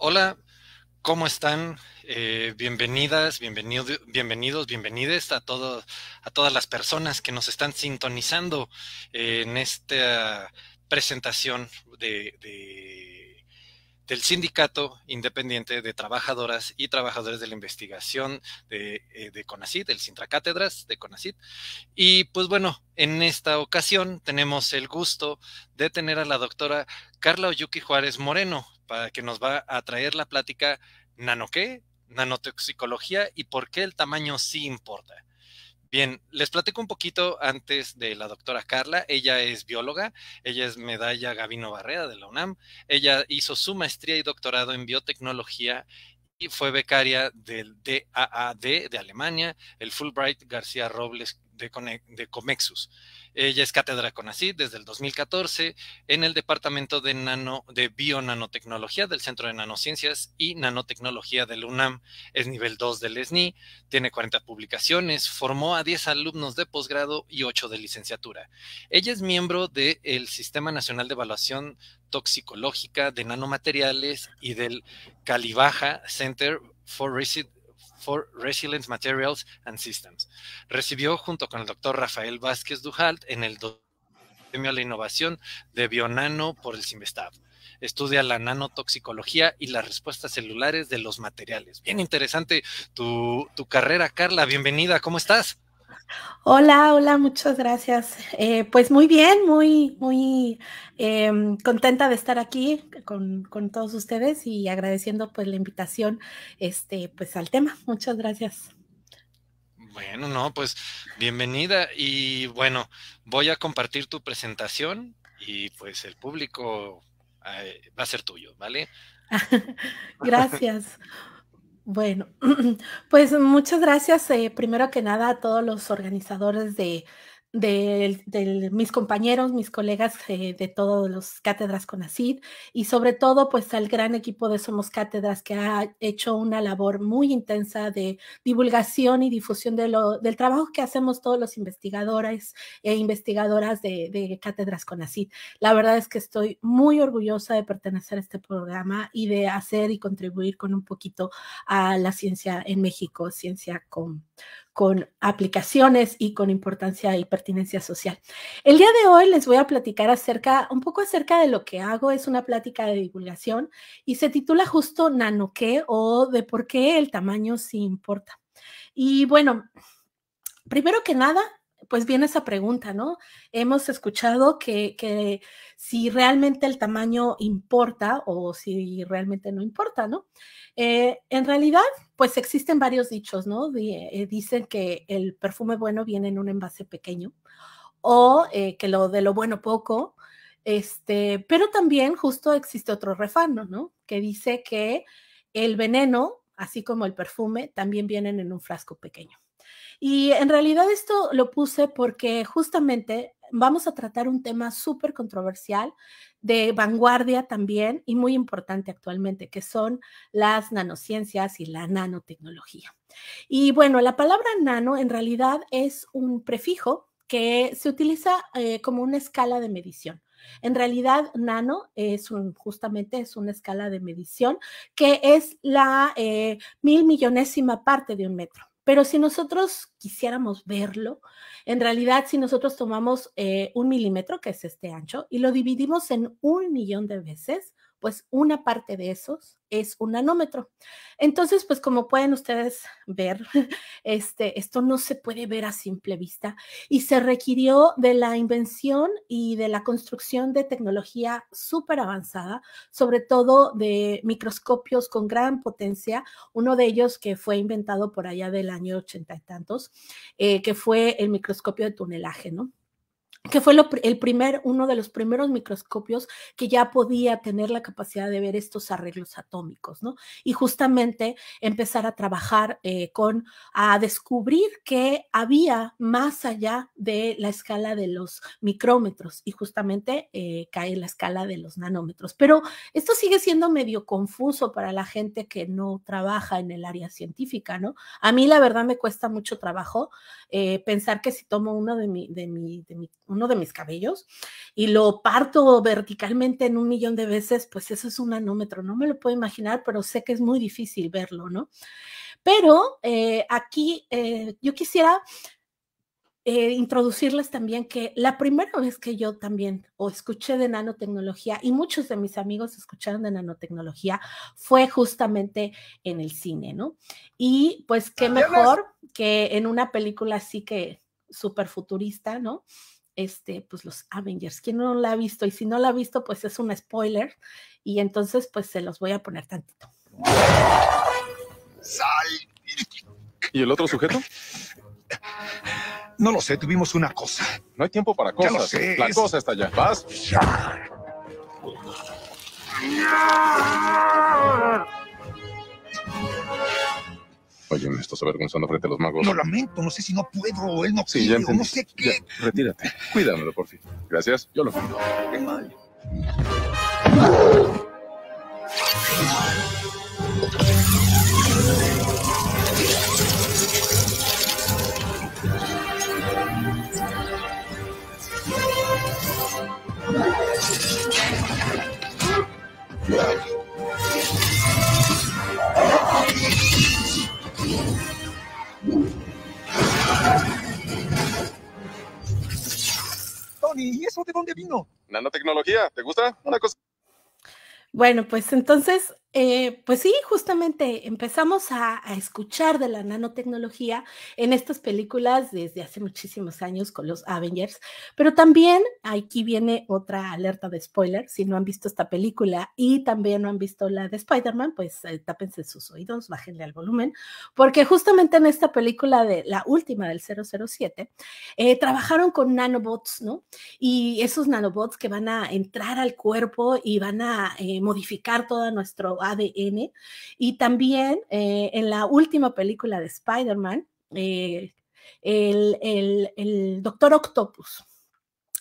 Hola, ¿cómo están? Eh, bienvenidas, bienvenido, bienvenidos, bienvenidas a, todos a todas las personas que nos están sintonizando eh, en esta presentación del Sindicato Independiente de Trabajadoras y Trabajadores de la Investigación de, eh, de CONACIT, el Sintracátedras de CONACIT. Y pues bueno, en esta ocasión tenemos el gusto de tener a la doctora Carla Oyuki Juárez Moreno, para que nos va a traer la plática nano qué, nanotoxicología y por qué el tamaño sí importa. Bien, les platico un poquito antes de la doctora Carla. Ella es bióloga, ella es medalla Gavino Barrera de la UNAM. Ella hizo su maestría y doctorado en biotecnología y fue becaria del DAAD de Alemania, el Fulbright García Robles de, Comexus. Ella es cátedra CONACYT desde el 2014 en el Departamento de, Nano, de Bionanotecnología del Centro de Nanociencias y Nanotecnología del UNAM. Es nivel 2 del ESNI, tiene 40 publicaciones, formó a 10 alumnos de posgrado y 8 de licenciatura. Ella es miembro del Sistema Nacional de Evaluación Toxicológica de Nanomateriales y del Calibaja Center for Research for Resilient Materials and Systems. Recibió, junto con el doctor Rafael Vázquez Duhalt en el Premio a la Innovación de Bionano por el CIMESTAB. Estudia la nanotoxicología y las respuestas celulares de los materiales. Bien interesante tu carrera, Carla. Bienvenida, ¿cómo estás? Hola, hola, muchas gracias. Eh, pues muy bien, muy, muy em, contenta de estar aquí con, todos ustedes y agradeciendo pues la invitación este, pues, al tema. Muchas gracias. Bueno, no, pues bienvenida y bueno, voy a compartir tu presentación y pues el público eh, va a ser tuyo, ¿vale? gracias. Bueno, pues muchas gracias eh, primero que nada a todos los organizadores de, de, mis compañeros, mis colegas eh, de todos los cátedras con ACID y sobre todo pues al gran equipo de Somos Cátedras que ha hecho una labor muy intensa de divulgación y difusión de lo, del trabajo que hacemos todos los investigadores e investigadoras de, de cátedras con ACID. La verdad es que estoy muy orgullosa de pertenecer a este programa y de hacer y contribuir con un poquito a la ciencia en México, ciencia con con aplicaciones y con importancia y pertinencia social. El día de hoy les voy a platicar acerca, un poco acerca de lo que hago. Es una plática de divulgación y se titula justo nano qué o de por qué el tamaño sí importa. Y bueno, primero que nada, pues viene esa pregunta, ¿no? Hemos escuchado que, si realmente el tamaño importa o si realmente no importa, ¿no? Eh, en realidad, pues existen varios dichos, ¿no? Eh, dicen que el perfume bueno viene en un envase pequeño o eh, que lo de lo bueno poco, este, pero también justo existe otro refano, ¿no? Que dice que el veneno, así como el perfume, también vienen en un frasco pequeño. Y en realidad esto lo puse porque justamente vamos a tratar un tema súper controversial, de vanguardia también y muy importante actualmente, que son las nanociencias y la nanotecnología. Y bueno, la palabra nano en realidad es un prefijo que se utiliza eh, como una escala de medición. En realidad, nano es un, justamente es una escala de medición que es la eh, mil millonésima parte de un metro. Pero si nosotros quisiéramos verlo, en realidad si nosotros tomamos eh, un milímetro, que es este ancho, y lo dividimos en un millón de veces, pues una parte de esos es un nanómetro. Entonces, pues como pueden ustedes ver, este, esto no se puede ver a simple vista y se requirió de la invención y de la construcción de tecnología súper avanzada, sobre todo de microscopios con gran potencia, uno de ellos que fue inventado por allá del año ochenta y tantos, eh, que fue el microscopio de tunelaje, ¿no? que fue el primer, uno de los primeros microscopios que ya podía tener la capacidad de ver estos arreglos atómicos, ¿no? Y justamente empezar a trabajar eh, con, a descubrir que había más allá de la escala de los micrómetros y justamente eh, cae en la escala de los nanómetros. Pero esto sigue siendo medio confuso para la gente que no trabaja en el área científica, ¿no? A mí la verdad me cuesta mucho trabajo eh, pensar que si tomo uno de mi, de mi, de mi uno de mis cabellos y lo parto verticalmente en un millón de veces, pues eso es un nanómetro. No me lo puedo imaginar, pero sé que es muy difícil verlo, ¿no? Pero eh, aquí eh, yo quisiera eh, introducirles también que la primera vez que yo también o escuché de nanotecnología y muchos de mis amigos escucharon de nanotecnología fue justamente en el cine, ¿no? Y pues qué ah, mejor que en una película así que súper futurista, ¿no? este, pues los Avengers. ¿Quién no la ha visto? Y si no la ha visto, pues es un spoiler. Y entonces, pues se los voy a poner tantito. ¿Y el otro sujeto? No lo sé, tuvimos una cosa. No hay tiempo para cosas. Ya La cosa está allá. Vas. Oye, me estás avergonzando frente a los magos. Lo lamento, no sé si no puedo, él no sí, no sé qué. retírate, cuídamelo, por fin. Gracias, yo lo cuido. Qué mal. ¿y eso de dónde vino? Nanotecnología, ¿te gusta? Una cosa. Bueno, pues entonces eh, pues sí, justamente empezamos a, escuchar de la nanotecnología en estas películas desde hace muchísimos años con los Avengers, pero también aquí viene otra alerta de spoiler. Si no han visto esta película y también no han visto la de Spider-Man, pues eh, tápense sus oídos, bájenle al volumen, porque justamente en esta película de la última del 007, eh, trabajaron con nanobots, ¿no? Y esos nanobots que van a entrar al cuerpo y van a modificar todo nuestro ADN. Y también eh, en la última película de Spider-Man, eh, el, Doctor Octopus,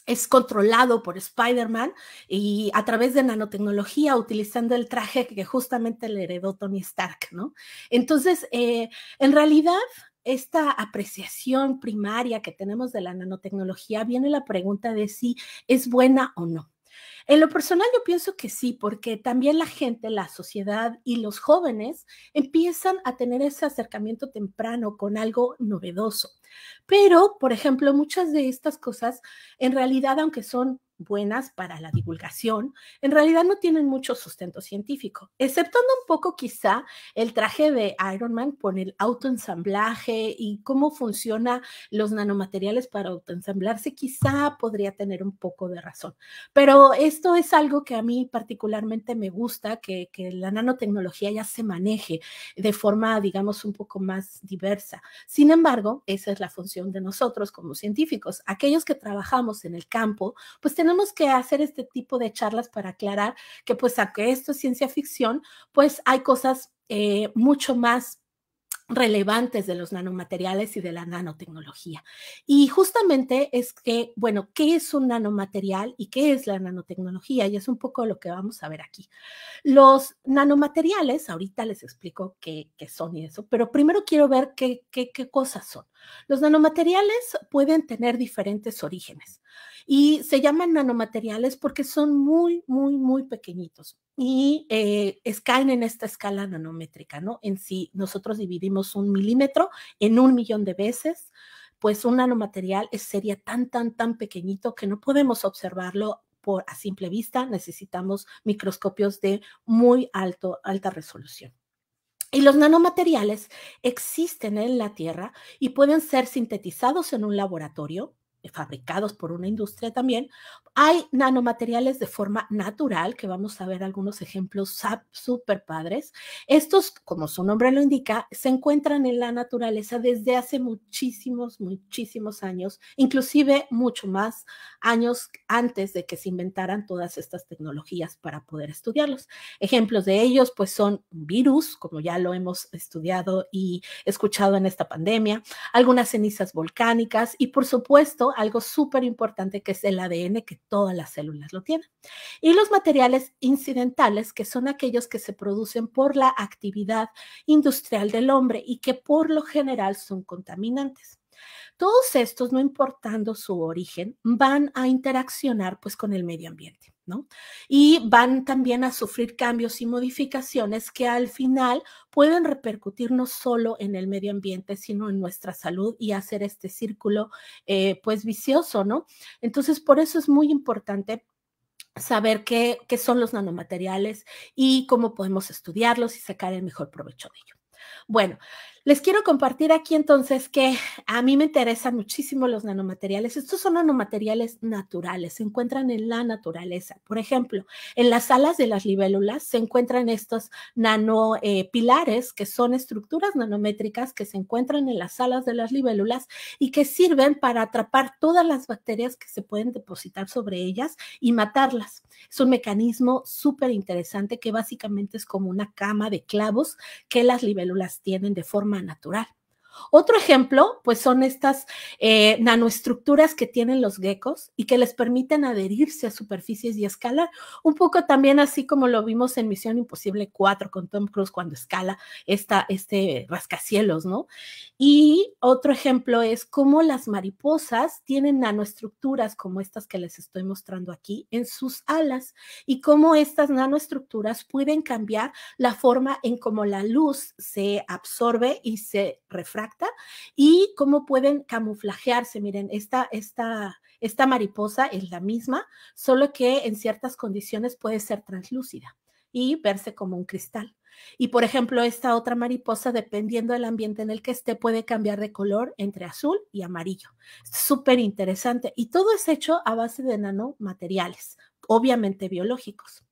es controlado por Spider-Man y a través de nanotecnología utilizando el traje que justamente le heredó Tony Stark, ¿no? Entonces, eh, en realidad, esta apreciación primaria que tenemos de la nanotecnología viene la pregunta de si es buena o no. En lo personal yo pienso que sí, porque también la gente, la sociedad y los jóvenes empiezan a tener ese acercamiento temprano con algo novedoso. Pero, por ejemplo, muchas de estas cosas en realidad, aunque son buenas para la divulgación, en realidad no tienen mucho sustento científico, exceptando un poco quizá el traje de Iron Man por el autoensamblaje y cómo funciona los nanomateriales para autoensamblarse, quizá podría tener un poco de razón. Pero esto es algo que a mí particularmente me gusta, que, que la nanotecnología ya se maneje de forma, digamos, un poco más diversa. Sin embargo, esa es la función de nosotros como científicos. Aquellos que trabajamos en el campo, pues tenemos tenemos que hacer este tipo de charlas para aclarar que pues aunque esto es ciencia ficción, pues hay cosas eh, mucho más relevantes de los nanomateriales y de la nanotecnología. Y justamente es que, bueno, ¿qué es un nanomaterial y qué es la nanotecnología? Y es un poco lo que vamos a ver aquí. Los nanomateriales, ahorita les explico qué, qué son y eso, pero primero quiero ver qué, qué, qué cosas son. Los nanomateriales pueden tener diferentes orígenes y se llaman nanomateriales porque son muy, muy, muy pequeñitos y eh, en esta escala nanométrica, ¿no? En sí, nosotros dividimos un milímetro en un millón de veces, pues un nanomaterial sería tan, tan, tan pequeñito que no podemos observarlo por, a simple vista. Necesitamos microscopios de muy alto, alta resolución. Y los nanomateriales existen en la Tierra y pueden ser sintetizados en un laboratorio, eh, fabricados por una industria también. Hay nanomateriales de forma natural, que vamos a ver algunos ejemplos súper padres. Estos, como su nombre lo indica, se encuentran en la naturaleza desde hace muchísimos, muchísimos años, inclusive mucho más años antes de que se inventaran todas estas tecnologías para poder estudiarlos. Ejemplos de ellos, pues son virus, como ya lo hemos estudiado y escuchado en esta pandemia, algunas cenizas volcánicas y, por supuesto, algo súper importante que es el ADN, que todas las células lo tienen. Y los materiales incidentales, que son aquellos que se producen por la actividad industrial del hombre y que por lo general son contaminantes. Todos estos, no importando su origen, van a interaccionar pues con el medio ambiente. Y van también a sufrir cambios y modificaciones que al final pueden repercutir no solo en el medio ambiente, sino en nuestra salud y hacer este círculo, eh, pues, vicioso, ¿no? Entonces, por eso es muy importante saber qué, son los nanomateriales y cómo podemos estudiarlos y sacar el mejor provecho de ello. Bueno, les quiero compartir aquí entonces que a mí me interesan muchísimo los nanomateriales. Estos son nanomateriales naturales, se encuentran en la naturaleza. Por ejemplo, en las alas de las libélulas se encuentran estos nanopilares, eh, que son estructuras nanométricas que se encuentran en las alas de las libélulas y que sirven para atrapar todas las bacterias que se pueden depositar sobre ellas y matarlas. Es un mecanismo súper interesante que básicamente es como una cama de clavos que las libélulas tienen de forma natural. Otro ejemplo, pues son estas eh, nanoestructuras que tienen los geckos y que les permiten adherirse a superficies y escalar. Un poco también así como lo vimos en Misión Imposible 4 con Tom Cruise cuando escala esta, este rascacielos, ¿no? Y otro ejemplo es cómo las mariposas tienen nanoestructuras como estas que les estoy mostrando aquí en sus alas y cómo estas nanoestructuras pueden cambiar la forma en cómo la luz se absorbe y se refracta y cómo pueden camuflajearse. Miren, esta, esta, esta mariposa es la misma, solo que en ciertas condiciones puede ser translúcida y verse como un cristal. Y por ejemplo, esta otra mariposa, dependiendo del ambiente en el que esté, puede cambiar de color entre azul y amarillo. Súper interesante. Y todo es hecho a base de nanomateriales, obviamente biológicos.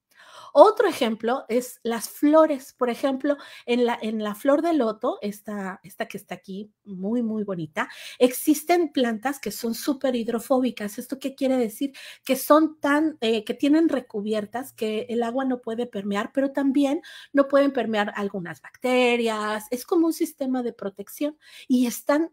Otro ejemplo es las flores, por ejemplo, en la, en la flor de loto, esta, esta que está aquí, muy, muy bonita, existen plantas que son súper hidrofóbicas. ¿Esto qué quiere decir? Que son tan, eh, que tienen recubiertas que el agua no puede permear, pero también no pueden permear algunas bacterias. Es como un sistema de protección y están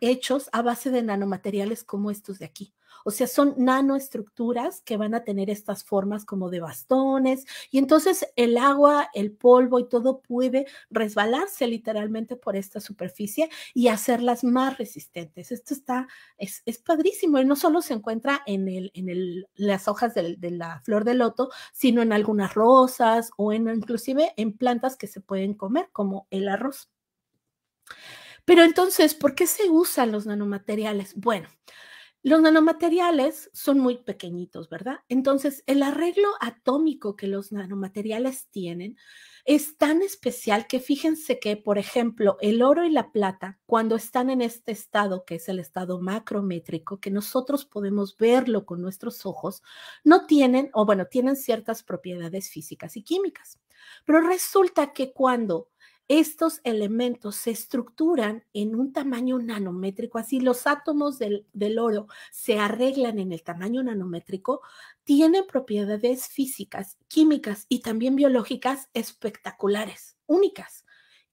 hechos a base de nanomateriales como estos de aquí. O sea, son nanoestructuras que van a tener estas formas como de bastones y entonces el agua, el polvo y todo puede resbalarse literalmente por esta superficie y hacerlas más resistentes. Esto está, es, padrísimo y no solo se encuentra en, el, en las hojas de la flor de loto, sino en algunas rosas o en, inclusive en plantas que se pueden comer como el arroz. Pero entonces, ¿por qué se usan los nanomateriales? Bueno, los nanomateriales son muy pequeñitos, ¿verdad? Entonces, el arreglo atómico que los nanomateriales tienen es tan especial que fíjense que, por ejemplo, el oro y la plata, cuando están en este estado, que es el estado macrométrico, que nosotros podemos verlo con nuestros ojos, no tienen, o bueno, tienen ciertas propiedades físicas y químicas. Pero resulta que cuando estos elementos se estructuran en un tamaño nanométrico, así los átomos del, oro se arreglan en el tamaño nanométrico, tienen propiedades físicas, químicas y también biológicas espectaculares, únicas,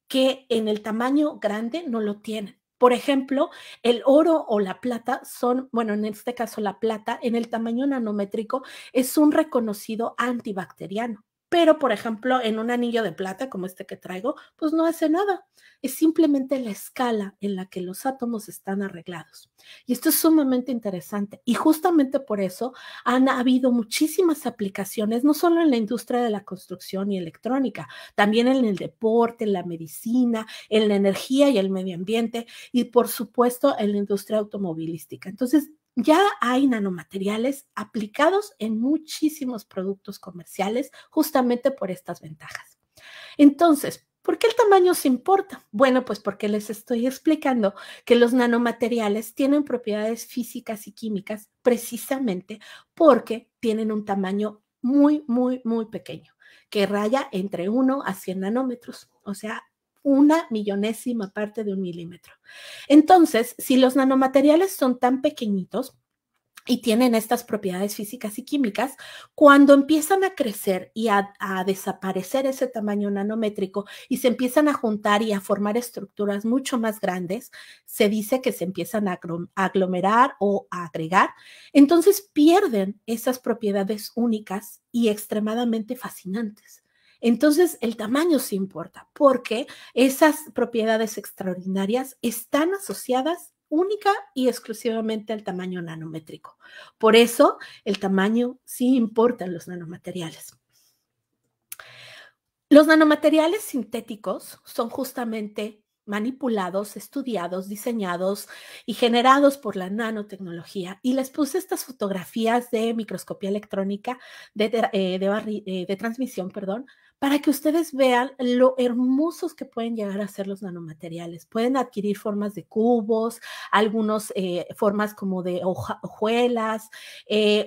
que en el tamaño grande no lo tienen. Por ejemplo, el oro o la plata son, bueno, en este caso la plata, en el tamaño nanométrico es un reconocido antibacteriano pero, por ejemplo, en un anillo de plata como este que traigo, pues no hace nada. Es simplemente la escala en la que los átomos están arreglados. Y esto es sumamente interesante. Y justamente por eso han habido muchísimas aplicaciones, no solo en la industria de la construcción y electrónica, también en el deporte, en la medicina, en la energía y el medio ambiente, y por supuesto en la industria automovilística. Entonces, ya hay nanomateriales aplicados en muchísimos productos comerciales justamente por estas ventajas. Entonces, ¿por qué el tamaño se importa? Bueno, pues porque les estoy explicando que los nanomateriales tienen propiedades físicas y químicas precisamente porque tienen un tamaño muy, muy, muy pequeño, que raya entre 1 a 100 nanómetros, o sea, una millonésima parte de un milímetro. Entonces, si los nanomateriales son tan pequeñitos, y tienen estas propiedades físicas y químicas, cuando empiezan a crecer y a, desaparecer ese tamaño nanométrico y se empiezan a juntar y a formar estructuras mucho más grandes, se dice que se empiezan a aglomerar o a agregar, entonces pierden esas propiedades únicas y extremadamente fascinantes. Entonces, el tamaño sí importa porque esas propiedades extraordinarias están asociadas única y exclusivamente al tamaño nanométrico. Por eso, el tamaño sí importa en los nanomateriales. Los nanomateriales sintéticos son justamente manipulados, estudiados, diseñados y generados por la nanotecnología. Y les puse estas fotografías de microscopía electrónica de, eh, eh, de, transmisión, perdón, para que ustedes vean lo hermosos que pueden llegar a ser los nanomateriales. Pueden adquirir formas de cubos, algunas eh, formas como de hojuelas,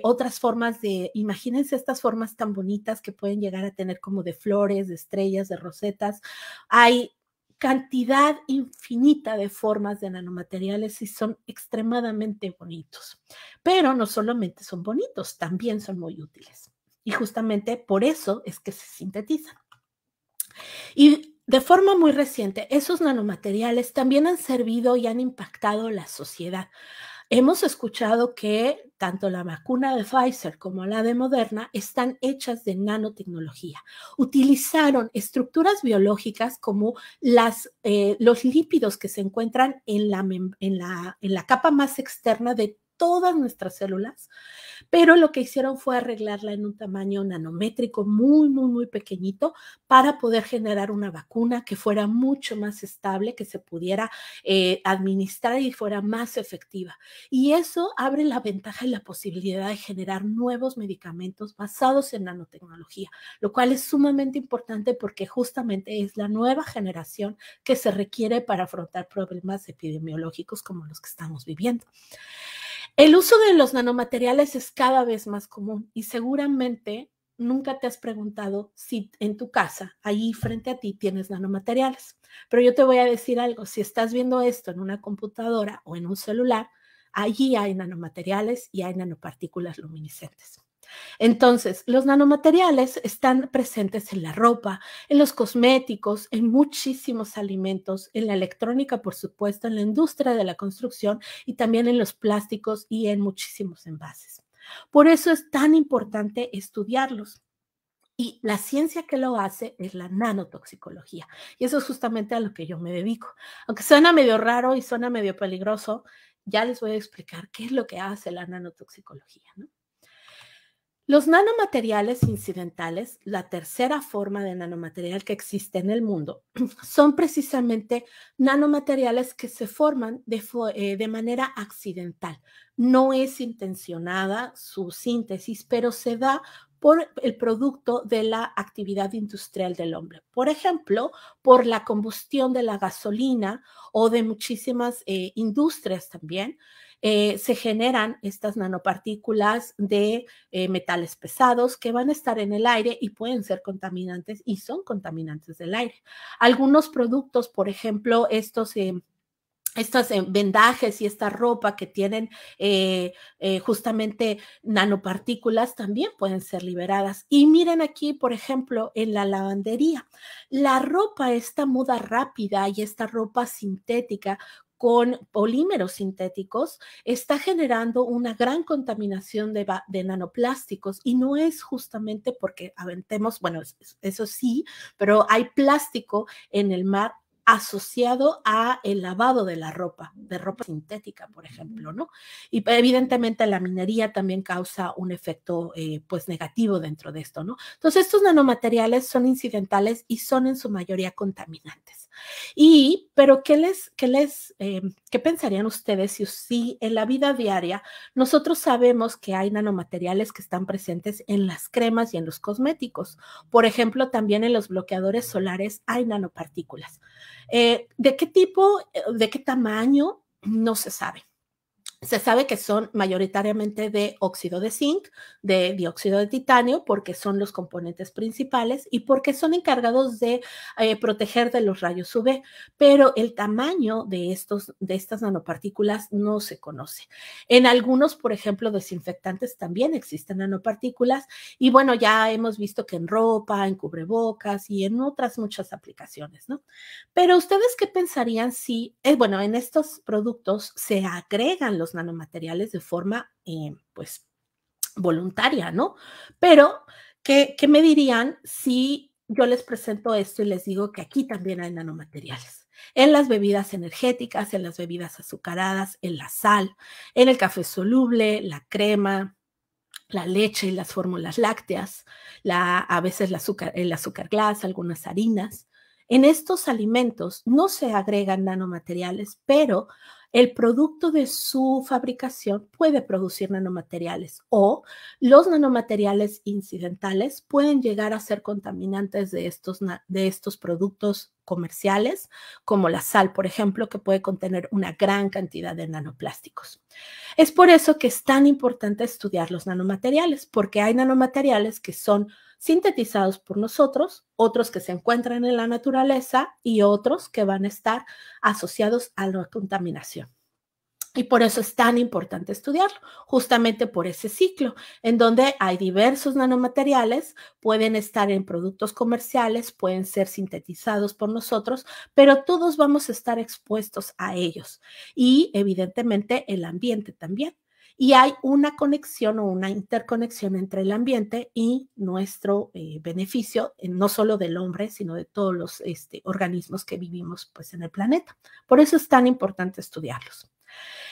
otras formas de, imagínense estas formas tan bonitas que pueden llegar a tener como de flores, de estrellas, de rosetas. Hay cantidad infinita de formas de nanomateriales y son extremadamente bonitos. Pero no solamente son bonitos, también son muy útiles. Y justamente por eso es que se sintetizan. Y de forma muy reciente, esos nanomateriales también han servido y han impactado la sociedad. Hemos escuchado que tanto la vacuna de Pfizer como la de Moderna están hechas de nanotecnología. Utilizaron estructuras biológicas como eh, los lípidos que se encuentran en la capa más externa de todas nuestras células, pero lo que hicieron fue arreglarla en un tamaño nanométrico muy, muy, muy pequeñito para poder generar una vacuna que fuera mucho más estable, que se pudiera eh, administrar y fuera más efectiva. Y eso abre la ventaja y la posibilidad de generar nuevos medicamentos basados en nanotecnología, lo cual es sumamente importante porque justamente es la nueva generación que se requiere para afrontar problemas epidemiológicos como los que estamos viviendo. El uso de los nanomateriales es cada vez más común y seguramente nunca te has preguntado si en tu casa, allí frente a ti, tienes nanomateriales. Pero yo te voy a decir algo, si estás viendo esto en una computadora o en un celular, allí hay nanomateriales y hay nanopartículas luminiscentes. Entonces, los nanomateriales están presentes en la ropa, en los cosméticos, en muchísimos alimentos, en la electrónica, por supuesto, en la industria de la construcción y también en los plásticos y en muchísimos envases. Por eso es tan importante estudiarlos. Y la ciencia que lo hace es la nanotoxicología. Y eso es justamente a lo que yo me dedico. Aunque suena medio raro y suena medio peligroso, ya les voy a explicar qué es lo que hace la nanotoxicología. ¿no? Los nanomateriales incidentales, la tercera forma de nanomaterial que existe en el mundo, son precisamente nanomateriales que se forman eh, de, manera accidental. No es intencionada su síntesis, pero se da por el producto de la actividad industrial del hombre. Por ejemplo, por la combustión de la gasolina o de muchísimas eh, industrias también. Eh, se generan estas nanopartículas de eh, metales pesados que van a estar en el aire y pueden ser contaminantes y son contaminantes del aire. Algunos productos, por ejemplo, estos... Em, estos em, vendajes y esta ropa que tienen eh, justamente nanopartículas también pueden ser liberadas. Y miren aquí, por ejemplo, en la lavandería, la ropa, esta muda rápida y esta ropa sintética con polímeros sintéticos está generando una gran contaminación de, nanoplásticos y no es justamente porque aventemos, bueno, eso sí, pero hay plástico en el mar asociado a el lavado de la ropa, de ropa sintética, por ejemplo, ¿no? Y evidentemente la minería también causa un efecto, eh, pues, negativo dentro de esto, ¿no? Entonces, estos nanomateriales son incidentales y son en su mayoría contaminantes. Y, pero, ¿qué les, qué les, eh, qué pensarían ustedes si, en la vida diaria nosotros sabemos que hay nanomateriales que están presentes en las cremas y en los cosméticos? Por ejemplo, también en los bloqueadores solares hay nanopartículas. Eh, ¿De qué tipo, eh, de qué tamaño? No se sabe. Se sabe que son mayoritariamente de óxido de zinc, de dióxido de titanio, porque son los componentes principales y porque son encargados de eh, proteger de los rayos UV, pero el tamaño de, estos, de estas nanopartículas no se conoce. En algunos, por ejemplo, desinfectantes también existen nanopartículas y bueno, ya hemos visto que en ropa, en cubrebocas y en otras muchas aplicaciones, ¿no? Pero ustedes qué pensarían si, eh, bueno, en estos productos se agregan los nanomateriales de forma, eh, pues, voluntaria, ¿no? Pero, ¿qué, me dirían si yo les presento esto y les digo que aquí también hay nanomateriales? en las bebidas energéticas, en las bebidas azucaradas, en la sal, en el café soluble, la crema, la leche y las fórmulas lácteas, a veces el azúcar, el azúcar algunas harinas. En estos alimentos no se agregan nanomateriales, pero el producto de su fabricación puede producir nanomateriales o los nanomateriales incidentales pueden llegar a ser contaminantes de estos, de estos productos comerciales, como la sal, por ejemplo, que puede contener una gran cantidad de nanoplásticos. Es por eso que es tan importante estudiar los nanomateriales, porque hay nanomateriales que son sintetizados por nosotros, otros que se encuentran en la naturaleza y otros que van a estar asociados a la contaminación. Y por eso es tan importante estudiarlo, justamente por ese ciclo, en donde hay diversos nanomateriales, pueden estar en productos comerciales, pueden ser sintetizados por nosotros, pero todos vamos a estar expuestos a ellos y evidentemente el ambiente también y hay una conexión o una interconexión entre el ambiente y nuestro eh, beneficio, eh, no solo del hombre, sino de todos los este, organismos que vivimos pues, en el planeta. Por eso es tan importante estudiarlos.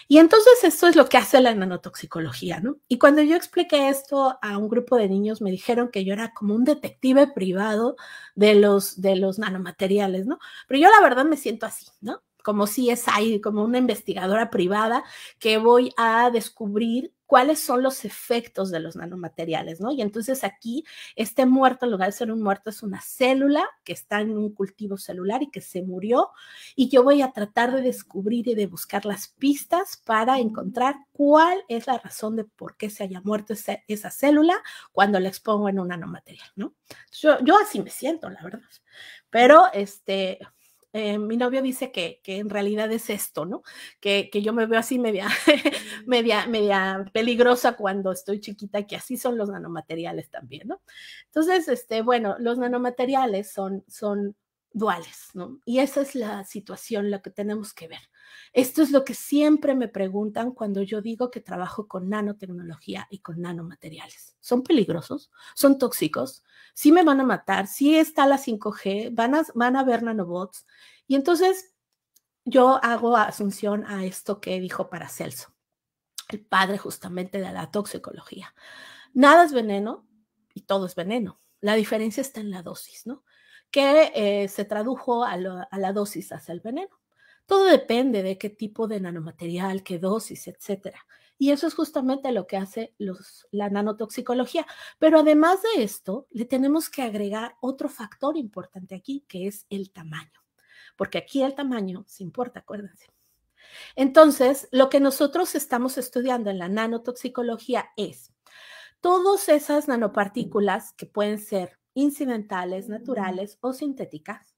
Y entonces esto es lo que hace la nanotoxicología, ¿no? Y cuando yo expliqué esto a un grupo de niños, me dijeron que yo era como un detective privado de los, de los nanomateriales, ¿no? Pero yo la verdad me siento así, ¿no? como si es ahí, como una investigadora privada, que voy a descubrir cuáles son los efectos de los nanomateriales, ¿no? Y entonces aquí este muerto, en lugar de ser un muerto, es una célula que está en un cultivo celular y que se murió, y yo voy a tratar de descubrir y de buscar las pistas para encontrar cuál es la razón de por qué se haya muerto esa, célula cuando la expongo en un nanomaterial, ¿no? yo así me siento, la verdad. Pero, este, eh, mi novio dice que, en realidad es esto, ¿no? Que, yo me veo así media, mm. media, media peligrosa cuando estoy chiquita, que así son los nanomateriales también, ¿no? Entonces, este, bueno, los nanomateriales son, son duales, ¿no? Y esa es la situación, la que tenemos que ver. Esto es lo que siempre me preguntan cuando yo digo que trabajo con nanotecnología y con nanomateriales. ¿Son peligrosos? ¿Son tóxicos? ¿Sí me van a matar? ¿Sí está la 5G? ¿Van a, ver nanobots? Y entonces yo hago asunción a esto que dijo Paracelso, el padre justamente de la toxicología. Nada es veneno y todo es veneno. La diferencia está en la dosis, ¿no? Que eh, se tradujo a la dosis hacia el veneno. Todo depende de qué tipo de nanomaterial, qué dosis, etcétera. Y eso es justamente lo que hace la nanotoxicología. Pero además de esto, le tenemos que agregar otro factor importante aquí, que es el tamaño. Porque aquí el tamaño se importa, acuérdense. Entonces, lo que nosotros estamos estudiando en la nanotoxicología es todas esas nanopartículas que pueden ser incidentales, naturales o sintéticas,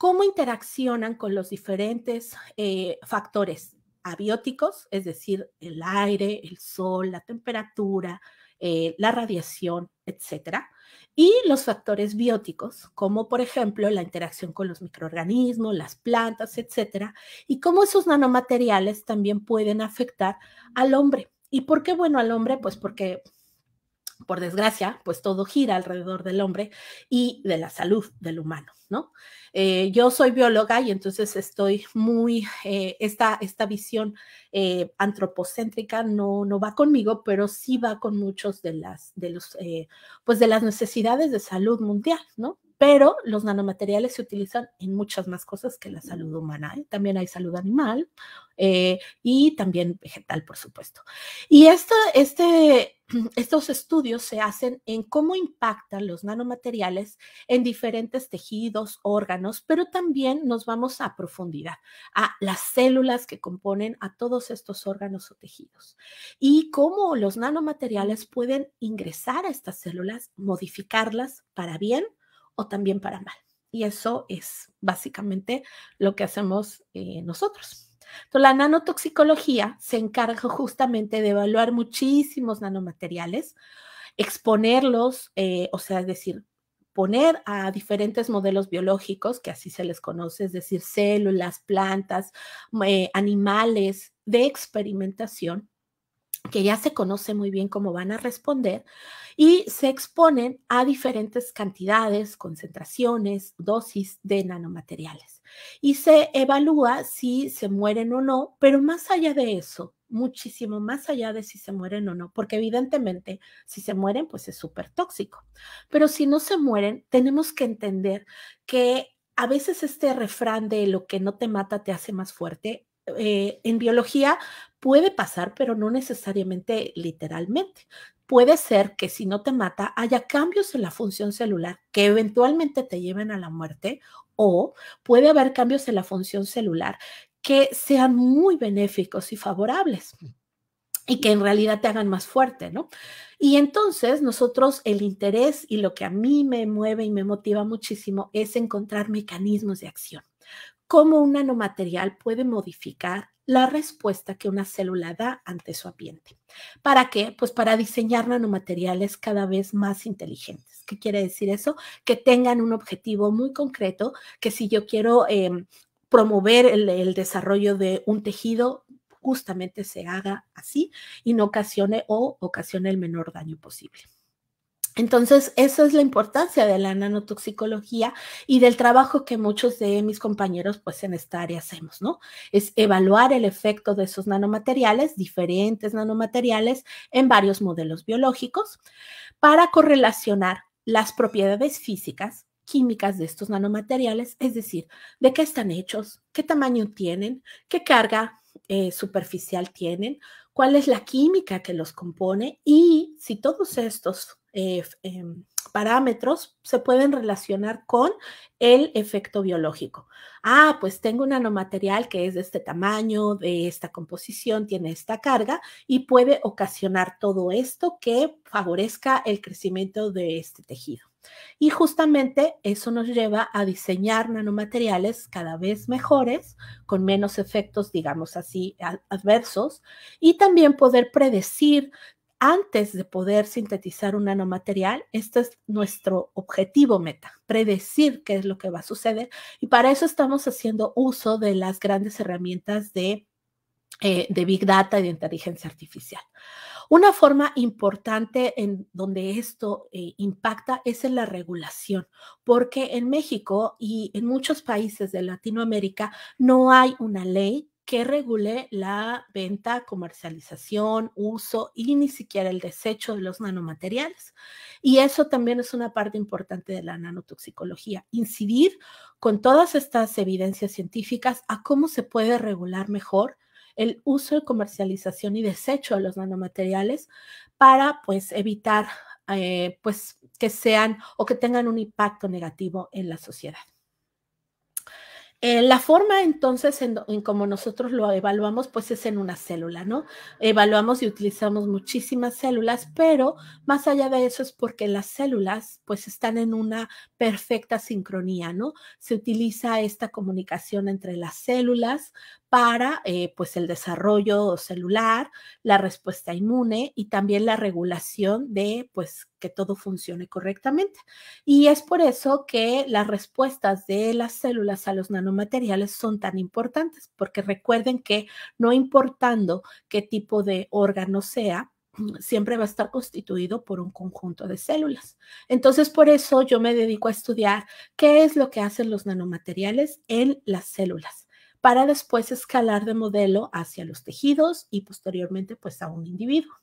cómo interaccionan con los diferentes eh, factores abióticos, es decir, el aire, el sol, la temperatura, eh, la radiación, etcétera, y los factores bióticos, como por ejemplo la interacción con los microorganismos, las plantas, etcétera, y cómo esos nanomateriales también pueden afectar al hombre. ¿Y por qué, bueno, al hombre? Pues porque por desgracia, pues todo gira alrededor del hombre y de la salud del humano, ¿no? Eh, yo soy bióloga y entonces estoy muy, eh, esta, esta visión eh, antropocéntrica no, no va conmigo, pero sí va con muchos de las, de los, pues de las necesidades de salud mundial, ¿no? pero los nanomateriales se utilizan en muchas más cosas que la salud humana. ¿eh? También hay salud animal eh, y también vegetal, por supuesto. Y este, estos estudios se hacen en cómo impactan los nanomateriales en diferentes tejidos, órganos, pero también nos vamos a profundidad, a las células que componen a todos estos órganos o tejidos y cómo los nanomateriales pueden ingresar a estas células, modificarlas para bien también para mal. Y eso es básicamente lo que hacemos eh, nosotros. la nanotoxicología se encarga justamente de evaluar muchísimos nanomateriales, exponerlos, eh, o sea, es decir, poner a diferentes modelos biológicos, que así se les conoce, es decir, células, plantas, eh, animales de experimentación, que ya se conoce muy bien cómo van a responder y se exponen a diferentes cantidades, concentraciones, dosis de nanomateriales. Y se evalúa si se mueren o no, pero más allá de eso, muchísimo más allá de si se mueren o no, porque evidentemente si se mueren, pues es súper tóxico. Pero si no se mueren, tenemos que entender que a veces este refrán de lo que no te mata te hace más fuerte, eh, en biología Puede pasar, pero no necesariamente literalmente. Puede ser que si no te mata haya cambios en la función celular que eventualmente te lleven a la muerte o puede haber cambios en la función celular que sean muy benéficos y favorables mm. y que en realidad te hagan más fuerte, ¿no? Y entonces nosotros el interés y lo que a mí me mueve y me motiva muchísimo es encontrar mecanismos de acción. Cómo un nanomaterial puede modificar la respuesta que una célula da ante su ambiente. ¿Para qué? Pues para diseñar nanomateriales cada vez más inteligentes. ¿Qué quiere decir eso? Que tengan un objetivo muy concreto, que si yo quiero em, promover el, el desarrollo de un tejido, justamente se haga así y no ocasione o ocasione el menor daño posible. Entonces, esa es la importancia de la nanotoxicología y del trabajo que muchos de mis compañeros, pues en esta área hacemos, ¿no? Es evaluar el efecto de esos nanomateriales, diferentes nanomateriales, en varios modelos biológicos, para correlacionar las propiedades físicas, químicas de estos nanomateriales, es decir, de qué están hechos, qué tamaño tienen, qué carga eh, superficial tienen, cuál es la química que los compone y si todos estos eh, em, parámetros se pueden relacionar con el efecto biológico. Ah, pues tengo un nanomaterial que es de este tamaño, de esta composición, tiene esta carga y puede ocasionar todo esto que favorezca el crecimiento de este tejido. Y justamente eso nos lleva a diseñar nanomateriales cada vez mejores, con menos efectos, digamos así, adversos, y también poder predecir antes de poder sintetizar un nanomaterial, este es nuestro objetivo meta, predecir qué es lo que va a suceder. Y para eso estamos haciendo uso de las grandes herramientas de, eh, Big Data y de inteligencia artificial. Una forma importante en donde esto eh, impacta es en la regulación, porque en México y en muchos países de Latinoamérica no hay una ley que regule la venta, comercialización, uso y ni siquiera el desecho de los nanomateriales. Y eso también es una parte importante de la nanotoxicología, incidir con todas estas evidencias científicas a cómo se puede regular mejor el uso y comercialización y desecho de los nanomateriales para pues evitar eh, pues que sean o que tengan un impacto negativo en la sociedad. Eh, la forma entonces en, en como nosotros lo evaluamos, pues es en una célula, ¿no? Evaluamos y utilizamos muchísimas células, pero más allá de eso es porque las células pues están en una perfecta sincronía, ¿no? Se utiliza esta comunicación entre las células para eh, pues el desarrollo celular, la respuesta inmune y también la regulación de pues que todo funcione correctamente. Y es por eso que las respuestas de las células a los nanomateriales son tan importantes, porque recuerden que no importando qué tipo de órgano sea, siempre va a estar constituido por un conjunto de células. Entonces, por eso yo me dedico a estudiar qué es lo que hacen los nanomateriales en las células para después escalar de modelo hacia los tejidos y posteriormente pues a un individuo.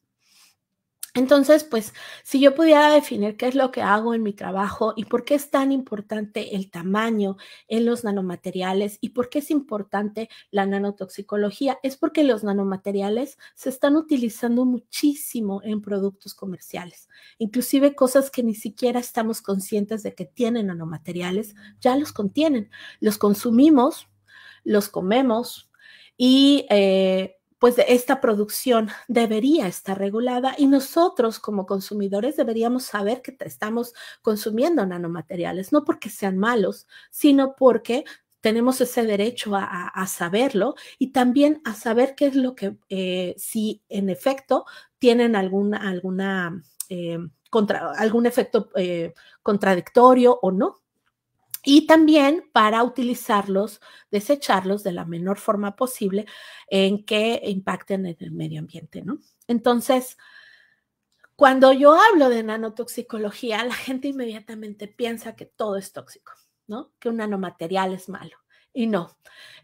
Entonces, pues si yo pudiera definir qué es lo que hago en mi trabajo y por qué es tan importante el tamaño en los nanomateriales y por qué es importante la nanotoxicología, es porque los nanomateriales se están utilizando muchísimo en productos comerciales. Inclusive cosas que ni siquiera estamos conscientes de que tienen nanomateriales, ya los contienen. Los consumimos los comemos y eh, pues esta producción debería estar regulada y nosotros como consumidores deberíamos saber que estamos consumiendo nanomateriales, no porque sean malos, sino porque tenemos ese derecho a, saberlo y también a saber qué es lo que, eh, si en efecto tienen alguna, alguna, eh, contra, algún efecto contradictorio o no y también para utilizarlos, desecharlos de la menor forma posible en que impacten en el medio ambiente, ¿no? Entonces, cuando yo hablo de nanotoxicología, la gente inmediatamente piensa que todo es tóxico, ¿no? Que un nanomaterial es malo. Y no,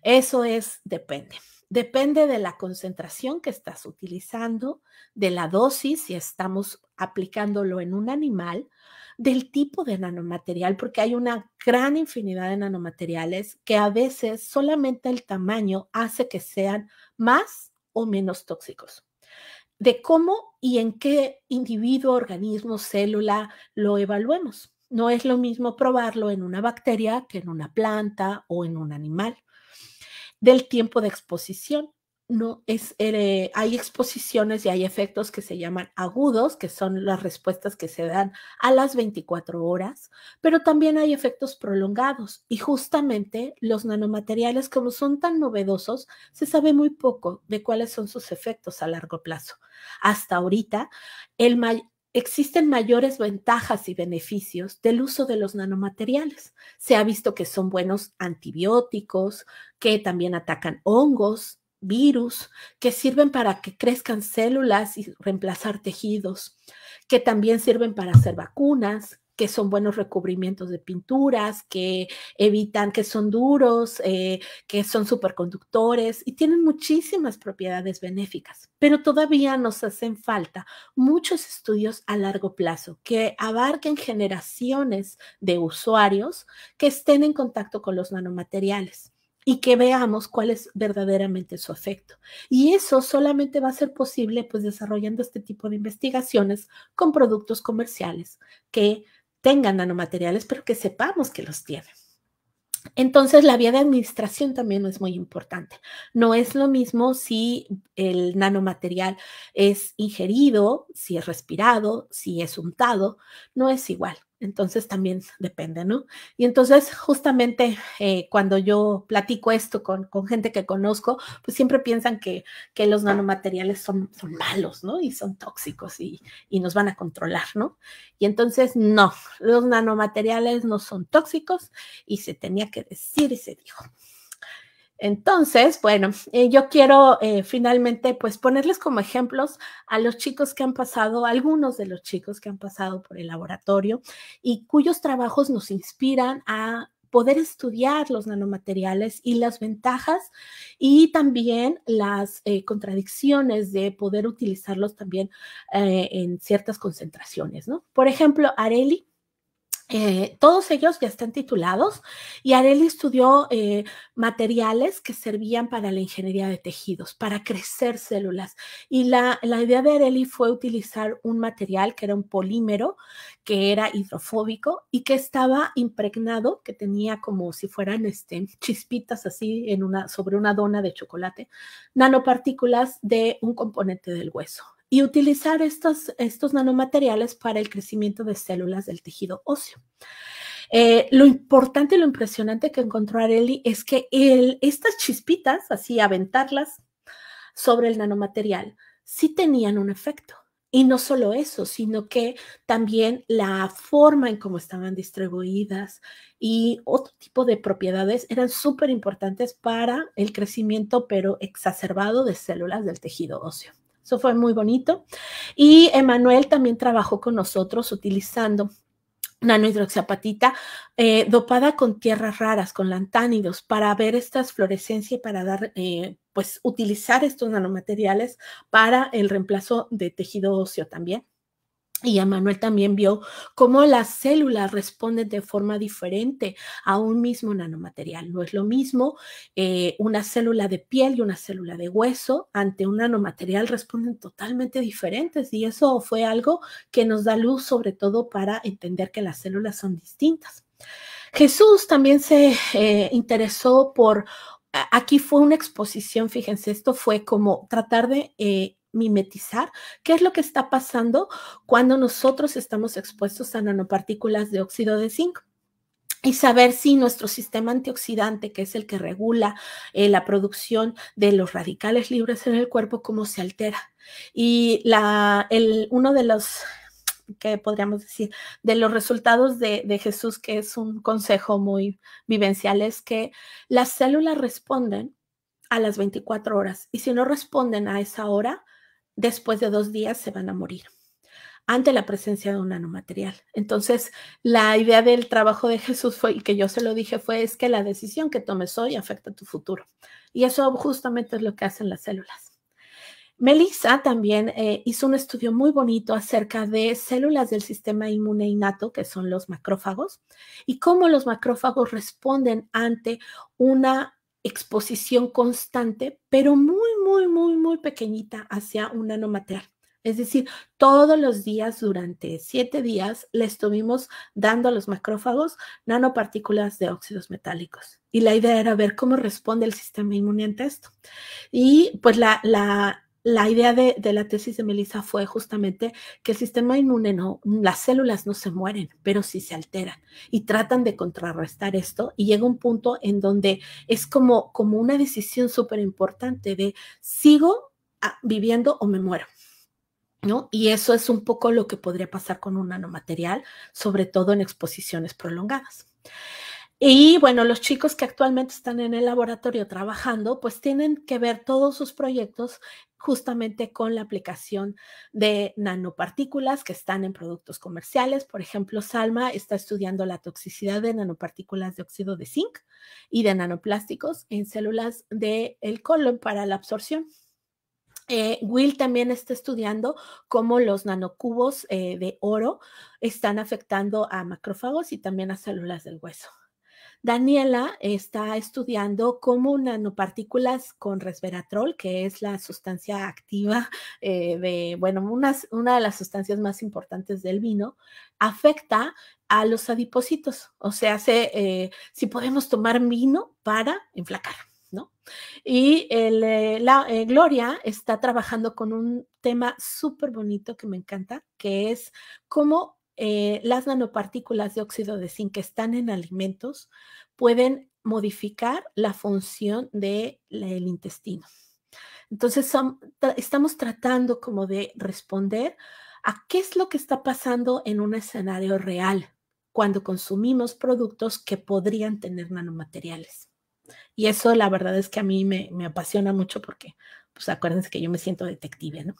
eso es depende. Depende de la concentración que estás utilizando, de la dosis, si estamos aplicándolo en un animal, del tipo de nanomaterial, porque hay una gran infinidad de nanomateriales que a veces solamente el tamaño hace que sean más o menos tóxicos. De cómo y en qué individuo, organismo, célula lo evaluemos. No es lo mismo probarlo en una bacteria que en una planta o en un animal. Del tiempo de exposición no es, eh, hay exposiciones y hay efectos que se llaman agudos, que son las respuestas que se dan a las 24 horas, pero también hay efectos prolongados y justamente los nanomateriales, como son tan novedosos, se sabe muy poco de cuáles son sus efectos a largo plazo. Hasta ahorita, existen mayores ventajas y beneficios del uso de los nanomateriales. Se ha visto que son buenos antibióticos, que también atacan hongos, virus que sirven para que crezcan células y reemplazar tejidos, que también sirven para hacer vacunas, que son buenos recubrimientos de pinturas, que evitan que son duros, eh, que son superconductores y tienen muchísimas propiedades benéficas. Pero todavía nos hacen falta muchos estudios a largo plazo que abarquen generaciones de usuarios que estén en contacto con los nanomateriales y que veamos cuál es verdaderamente su efecto. Y eso solamente va a ser posible pues desarrollando este tipo de investigaciones con productos comerciales que tengan nanomateriales, pero que sepamos que los tienen. Entonces, la vía de administración también es muy importante. No es lo mismo si el nanomaterial es ingerido, si es respirado, si es untado, no es igual. Entonces también depende, ¿no? Y entonces justamente eh, cuando yo platico esto con, gente que conozco, pues siempre piensan que, que los nanomateriales son, malos, ¿no? Y son tóxicos y, y nos van a controlar, ¿no? Y entonces no, los nanomateriales no son tóxicos y se tenía que decir y se dijo. Entonces, bueno, eh, yo quiero eh, finalmente pues ponerles como ejemplos a los chicos que han pasado, algunos de los chicos que han pasado por el laboratorio y cuyos trabajos nos inspiran a poder estudiar los nanomateriales y las ventajas y también las eh, contradicciones de poder utilizarlos también en ciertas concentraciones, ¿no? Por ejemplo, Areli eh, todos ellos ya están titulados y Areli estudió eh, materiales que servían para la ingeniería de tejidos, para crecer células. Y la, idea de Areli fue utilizar un material que era un polímero, que era hidrofóbico y que estaba impregnado, que tenía como si fueran este, chispitas así en una, sobre una dona de chocolate, nanopartículas de un componente del hueso y utilizar estos, estos nanomateriales para el crecimiento de células del tejido óseo. Eh, lo importante y lo impresionante que encontró Areli es que estas chispitas, así aventarlas sobre el nanomaterial, sí tenían un efecto. Y no solo eso, sino que también la forma en cómo estaban distribuidas y otro tipo de propiedades eran súper importantes para el crecimiento, pero exacerbado de células del tejido óseo. Eso fue muy bonito. Y Emanuel también trabajó con nosotros utilizando nanohidroxiapatita eh, dopada con tierras raras, con lantánidos, para ver estas fluorescencias y para dar, eh, pues utilizar estos nanomateriales para el reemplazo de tejido óseo también. Y a Manuel también vio cómo las células responden de forma diferente a un mismo nanomaterial. No es lo mismo eh, una célula de piel y una célula de hueso ante un nanomaterial responden totalmente diferentes y eso fue algo que nos da luz sobre todo para entender que las células son distintas. Jesús también se eh, interesó por, aquí fue una exposición, fíjense, esto fue como tratar de... Eh, mimetizar qué es lo que está pasando cuando nosotros estamos expuestos a nanopartículas de óxido de zinc y saber si nuestro sistema antioxidante, que es el que regula eh, la producción de los radicales libres en el cuerpo, cómo se altera. Y la, el, uno de los que podríamos decir, de los resultados de, de, Jesús, que es un consejo muy vivencial, es que las células responden a las 24 horas y si no responden a esa hora, después de dos días se van a morir ante la presencia de un nanomaterial. Entonces, la idea del trabajo de Jesús fue, y que yo se lo dije, fue es que la decisión que tomes hoy afecta tu futuro. Y eso justamente es lo que hacen las células. Melissa también eh, hizo un estudio muy bonito acerca de células del sistema inmune innato, que son los macrófagos, y cómo los macrófagos responden ante una exposición constante, pero muy, muy, muy, muy pequeñita hacia un nanomaterial. Es decir, todos los días durante siete días le estuvimos dando a los macrófagos nanopartículas de óxidos metálicos. Y la idea era ver cómo responde el sistema inmunitario a esto. Y pues la, la la idea de, la tesis de Melissa fue justamente que el sistema inmune no, las células no se mueren, pero sí se alteran y tratan de contrarrestar esto y llega un punto en donde es como, como una decisión súper importante de sigo ah, viviendo o me muero. ¿No? Y eso es un poco lo que podría pasar con un nanomaterial, sobre todo en exposiciones prolongadas. Y bueno, los chicos que actualmente están en el laboratorio trabajando, pues tienen que ver todos sus proyectos justamente con la aplicación de nanopartículas que están en productos comerciales. Por ejemplo, Salma está estudiando la toxicidad de nanopartículas de óxido de zinc y de nanoplásticos en células del colon para la absorción. Eh, Will también está estudiando cómo los nanocubos eh, de oro están afectando a macrófagos y también a células del hueso. Daniela está estudiando cómo nanopartículas con resveratrol, que es la sustancia activa eh, de, bueno, una de las sustancias más importantes del vino, afecta a los adipocitos. O sea, eh, si podemos tomar vino para enflacar. ¿No? Y eh, la, Gloria está trabajando con un tema súper bonito que me encanta, que es cómo eh, las nanopartículas de óxido de zinc que están en alimentos pueden modificar la función del intestino. Entonces, estamos tratando como de responder a qué es lo que está pasando en un escenario real cuando consumimos productos que podrían tener nanomateriales. Y eso la verdad es que a mí me, me apasiona mucho porque, pues acuérdense que yo me siento detective, ¿no?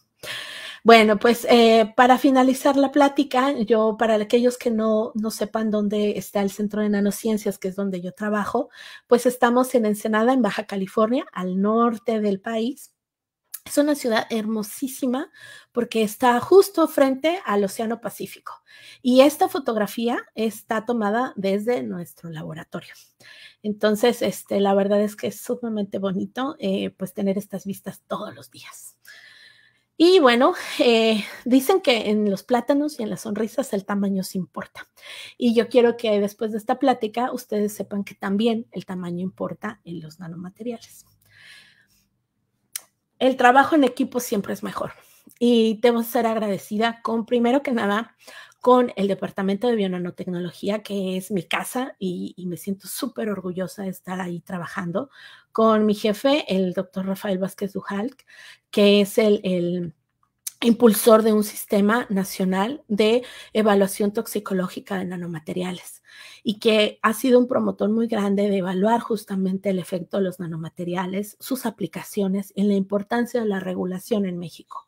Bueno, pues eh, para finalizar la plática, yo para aquellos que no, no sepan dónde está el Centro de Nanociencias, que es donde yo trabajo, pues estamos en Ensenada, en Baja California, al norte del país. Es una ciudad hermosísima porque está justo frente al Océano Pacífico. Y esta fotografía está tomada desde nuestro laboratorio. Entonces, este, la verdad es que es sumamente bonito eh, pues tener estas vistas todos los días. Y bueno, eh, dicen que en los plátanos y en las sonrisas el tamaño se importa. Y yo quiero que después de esta plática ustedes sepan que también el tamaño importa en los nanomateriales. El trabajo en equipo siempre es mejor y debo ser agradecida con, primero que nada, con el Departamento de Bionanotecnología, que es mi casa y, me siento súper orgullosa de estar ahí trabajando, con mi jefe, el doctor Rafael Vázquez Dujal, que es el, el impulsor de un sistema nacional de evaluación toxicológica de nanomateriales y que ha sido un promotor muy grande de evaluar justamente el efecto de los nanomateriales, sus aplicaciones y la importancia de la regulación en México.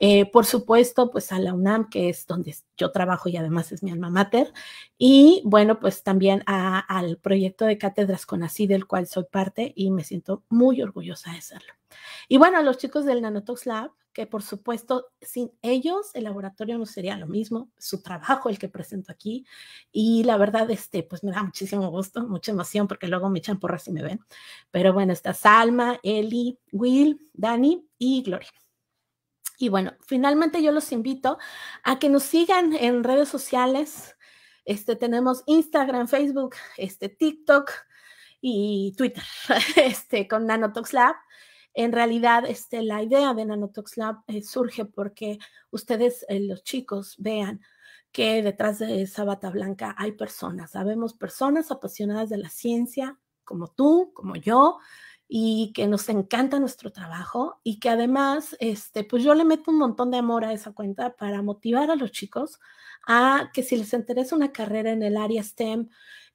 Eh, por supuesto, pues a la UNAM, que es donde yo trabajo y además es mi alma mater. Y bueno, pues también al proyecto de cátedras con así del cual soy parte y me siento muy orgullosa de serlo. Y bueno, a los chicos del Nanotox Lab, que por supuesto sin ellos el laboratorio no sería lo mismo, su trabajo el que presento aquí y la verdad este pues me da muchísimo gusto, mucha emoción porque luego me echan porras si me ven, pero bueno, está Salma, Eli, Will, Dani y Gloria. Y bueno, finalmente yo los invito a que nos sigan en redes sociales. Este, tenemos Instagram, Facebook, este, TikTok y Twitter este, con Nanotox Lab. En realidad, este, la idea de Nanotox Lab eh, surge porque ustedes, eh, los chicos, vean que detrás de esa bata blanca hay personas. Sabemos personas apasionadas de la ciencia, como tú, como yo, y que nos encanta nuestro trabajo y que además, este, pues yo le meto un montón de amor a esa cuenta para motivar a los chicos a que si les interesa una carrera en el área STEM,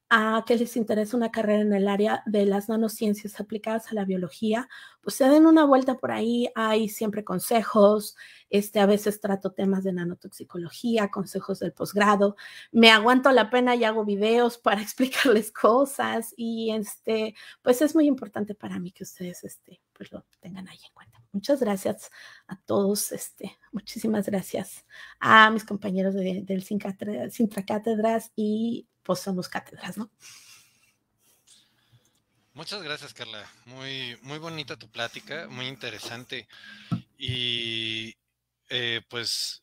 a que les interesa una carrera en el área de las nanociencias aplicadas a la biología, pues se den una vuelta por ahí, hay siempre consejos, este, a veces trato temas de nanotoxicología, consejos del posgrado, me aguanto la pena y hago videos para explicarles cosas y este, pues es muy importante para mí que ustedes este, pues lo tengan ahí en cuenta. Muchas gracias a todos este, Muchísimas gracias a mis compañeros de, del Cátedras y pues somos cátedras, ¿no? Muchas gracias, Carla. Muy, muy bonita tu plática, muy interesante. Y eh, pues,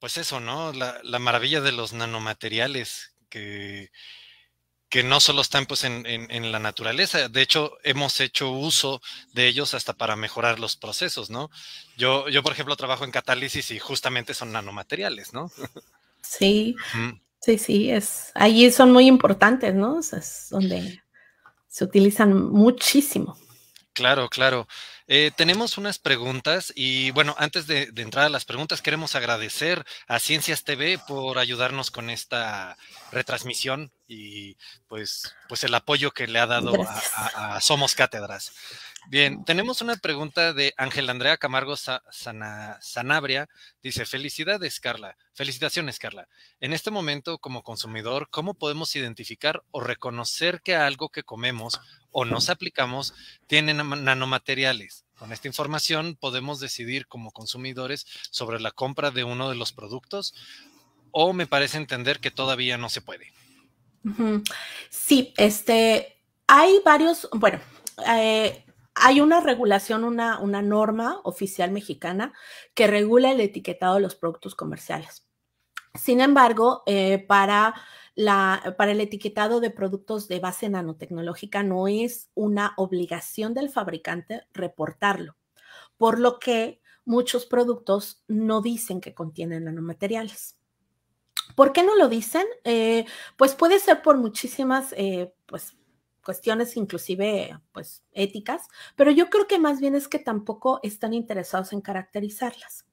pues eso, ¿no? la maravilla de los nanomateriales que, que no solo están pues, en, la naturaleza, de hecho hemos hecho uso de ellos hasta para mejorar los procesos, ¿no? Yo, yo por ejemplo, trabajo en catálisis y justamente son nanomateriales, ¿no? Sí, sí, sí, es, allí son muy importantes, ¿no? es donde se utilizan muchísimo. Claro, claro. Eh, tenemos unas preguntas y bueno, antes de, entrar a las preguntas, queremos agradecer a Ciencias TV por ayudarnos con esta retransmisión y pues, pues el apoyo que le ha dado a, Somos Cátedras. Bien, tenemos una pregunta de Ángel Andrea Camargo Sanabria. Dice, felicidades, Carla. Felicitaciones, Carla. En este momento, como consumidor, ¿cómo podemos identificar o reconocer que algo que comemos o nos aplicamos tiene nanomateriales? Con esta información podemos decidir como consumidores sobre la compra de uno de los productos o me parece entender que todavía no se puede. Sí, este, hay varios, bueno, eh, hay una regulación, una, una norma oficial mexicana que regula el etiquetado de los productos comerciales. Sin embargo, eh, para, el etiquetado de productos de base nanotecnológica no es una obligación del fabricante reportarlo, por lo que muchos productos no dicen que contienen nanomateriales. ¿Por qué no lo dicen? Eh, pues puede ser por muchísimas eh, pues, cuestiones, inclusive pues, éticas, pero yo creo que más bien es que tampoco están interesados en caracterizarlas.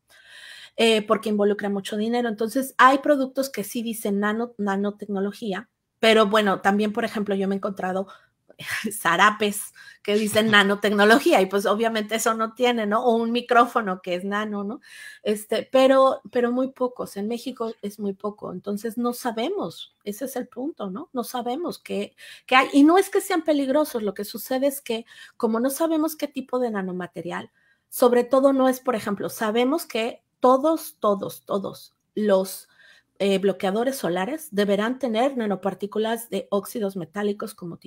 Eh, porque involucra mucho dinero. Entonces, hay productos que sí dicen nano, nanotecnología, pero bueno, también, por ejemplo, yo me he encontrado zarapes que dicen nanotecnología y pues obviamente eso no tiene, ¿no? O un micrófono que es nano, ¿no? Este, pero, pero muy pocos, en México es muy poco, entonces no sabemos, ese es el punto, ¿no? No sabemos qué, qué hay y no es que sean peligrosos, lo que sucede es que como no sabemos qué tipo de nanomaterial, sobre todo no es, por ejemplo, sabemos que todos, todos, todos los eh, bloqueadores solares deberán tener nanopartículas de óxidos metálicos como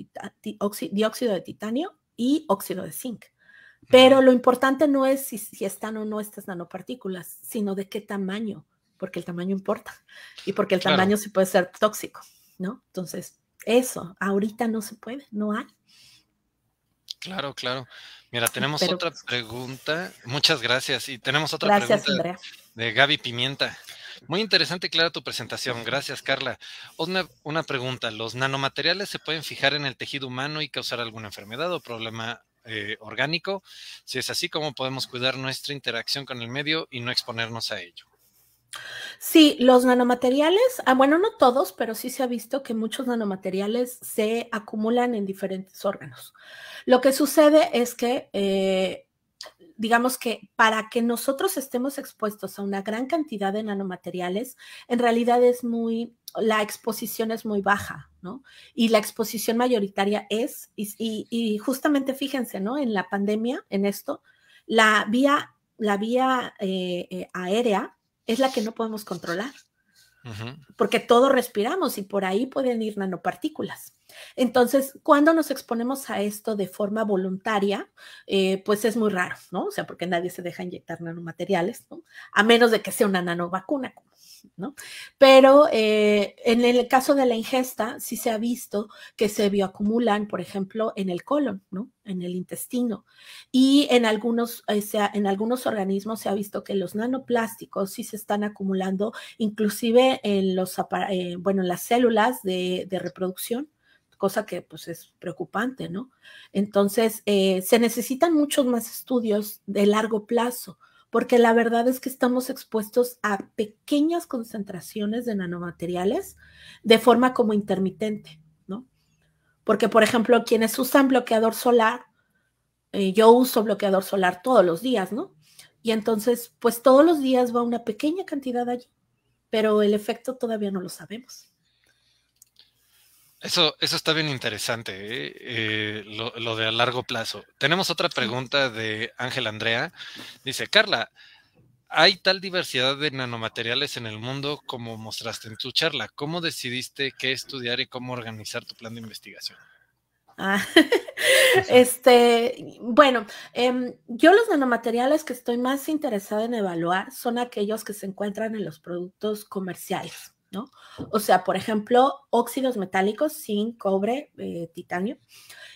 dióxido de titanio y óxido de zinc. Pero lo importante no es si, están o no estas nanopartículas, sino de qué tamaño, porque el tamaño importa y porque el tamaño sí puede ser tóxico, ¿no? Entonces, eso, ahorita no se puede, no hay. Claro, claro. Mira, tenemos otra pues pregunta. Muchas gracias. Y tenemos otra pregunta de Gaby Pimienta. Muy interesante y clara tu presentación. Gracias, Carla. Una, una, pregunta. ¿Los nanomateriales se pueden fijar en el tejido humano y causar alguna enfermedad o problema eh, orgánico? Si es así, ¿cómo podemos cuidar nuestra interacción con el medio y no exponernos a ello? Sí, los nanomateriales, ah, bueno, no todos, pero sí se ha visto que muchos nanomateriales se acumulan en diferentes órganos. Lo que sucede es que, eh, digamos que para que nosotros estemos expuestos a una gran cantidad de nanomateriales, en realidad es muy, la exposición es muy baja, ¿no? Y la exposición mayoritaria es, y, justamente fíjense, ¿no? En la pandemia, en esto, la vía, la vía eh, eh, aérea, es la que no podemos controlar. Porque todo respiramos y por ahí pueden ir nanopartículas. Entonces, cuando nos exponemos a esto de forma voluntaria, eh, pues es muy raro, ¿no? O sea, porque nadie se deja inyectar nanomateriales, ¿no? A menos de que sea una nanovacuna, pero eh, en el caso de la ingesta, sí se ha visto que se bioacumulan, por ejemplo, en el colon, ¿no? En el intestino. Y en algunos, eh, sea, en algunos organismos se ha visto que los nanoplásticos sí se están acumulando, inclusive en los, eh, bueno, en las células de, reproducción cosa que pues es preocupante, ¿no? Entonces, se necesitan muchos más estudios de largo plazo porque la verdad es que estamos expuestos a pequeñas concentraciones de nanomateriales de forma como intermitente, ¿no? Porque, por ejemplo, quienes usan bloqueador solar, eh, yo uso bloqueador solar todos los días, ¿no? Y entonces, pues todos los días va una pequeña cantidad allí, pero el efecto todavía no lo sabemos. Eso, eso está bien interesante, ¿eh? Eh, lo, de a largo plazo. Tenemos otra pregunta de Ángel Andrea. Dice, Carla, hay tal diversidad de nanomateriales en el mundo como mostraste en tu charla. ¿Cómo decidiste qué estudiar y cómo organizar tu plan de investigación? Ah, este, bueno, em, yo los nanomateriales que estoy más interesada en evaluar son aquellos que se encuentran en los productos comerciales. O sea, por ejemplo, óxidos metálicos, zinc, cobre, eh, titanio,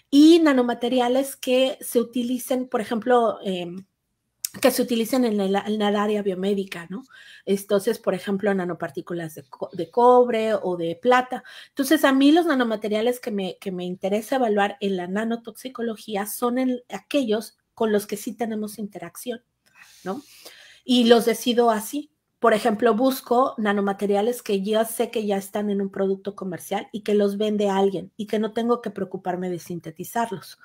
y nanomateriales que se utilicen, por ejemplo, em, que se utilicen en el, área biomédica, ¿no? Entonces, por ejemplo, nanopartículas de, cobre o de plata. Entonces, a mí los nanomateriales que me, interesa evaluar en la nanotoxicología son aquellos con los que sí tenemos interacción, ¿no? Y los decido así, por ejemplo, busco nanomateriales que ya sé que ya están en un producto comercial y que los vende alguien y que no tengo que preocuparme de sintetizarlos.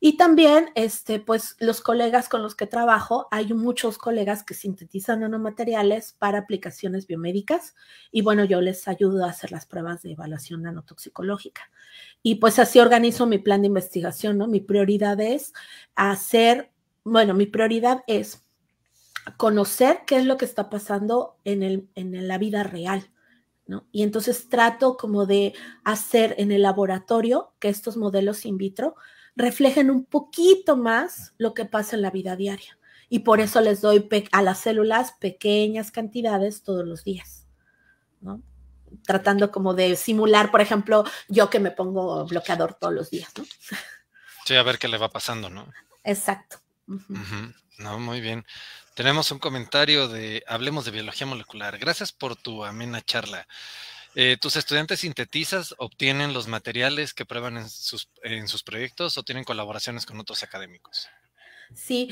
Y también, este, pues los colegas con los que trabajo, hay muchos colegas que sintetizan nanomateriales para aplicaciones biomédicas y bueno, yo les ayudo a hacer las pruebas de evaluación nanotoxicológica. Y pues así organizo mi plan de investigación, ¿no? Mi prioridad es hacer, bueno, mi prioridad es conocer qué es lo que está pasando en, el, en la vida real. ¿no? Y entonces trato como de hacer en el laboratorio que estos modelos in vitro reflejen un poquito más lo que pasa en la vida diaria. Y por eso les doy a las células pequeñas cantidades todos los días. ¿no? Tratando como de simular, por ejemplo, yo que me pongo bloqueador todos los días. Sí, a ver qué le va pasando, ¿no? Exacto. No, muy bien. Tenemos un comentario de Hablemos de Biología Molecular. Gracias por tu amena charla. Eh, ¿Tus estudiantes sintetizas, obtienen los materiales que prueban en sus, proyectos o tienen colaboraciones con otros académicos? Sí,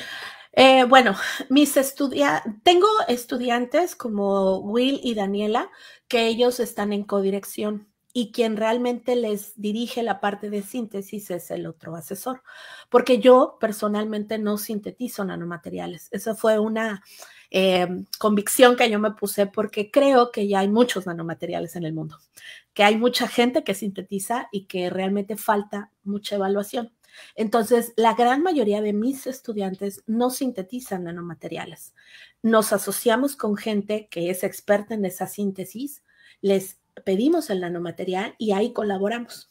eh, bueno, mis estudia tengo estudiantes como Will y Daniela que ellos están en codirección y quien realmente les dirige la parte de síntesis es el otro asesor, porque yo personalmente no sintetizo nanomateriales. Esa fue una em, convicción que yo me puse porque creo que ya hay muchos nanomateriales en el mundo, que hay mucha gente que sintetiza y que realmente falta mucha evaluación. Entonces, la gran mayoría de mis estudiantes no sintetizan nanomateriales. Nos asociamos con gente que es experta en esa síntesis, les pedimos el nanomaterial y ahí colaboramos.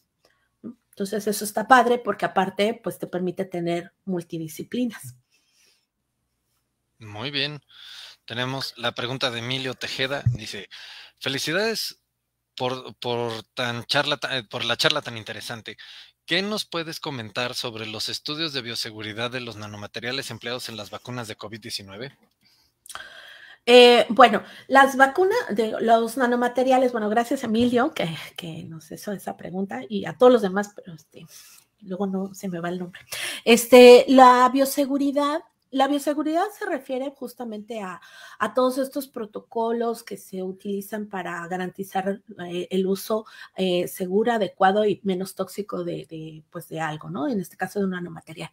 Entonces eso está padre porque aparte pues te permite tener multidisciplinas. Muy bien. Tenemos la pregunta de Emilio Tejeda. Dice, felicidades por, por, tan charla, eh, por la charla tan interesante. ¿Qué nos puedes comentar sobre los estudios de bioseguridad de los nanomateriales empleados en las vacunas de COVID-19? Eh, bueno, las vacunas, de los nanomateriales, bueno, gracias Emilio que, nos hizo esa pregunta y a todos los demás, pero este, luego no se me va el nombre. Este, la bioseguridad la bioseguridad se refiere justamente a, todos estos protocolos que se utilizan para garantizar eh, el uso eh, seguro, adecuado y menos tóxico de, de, pues de algo, ¿no? En este caso de un nanomaterial.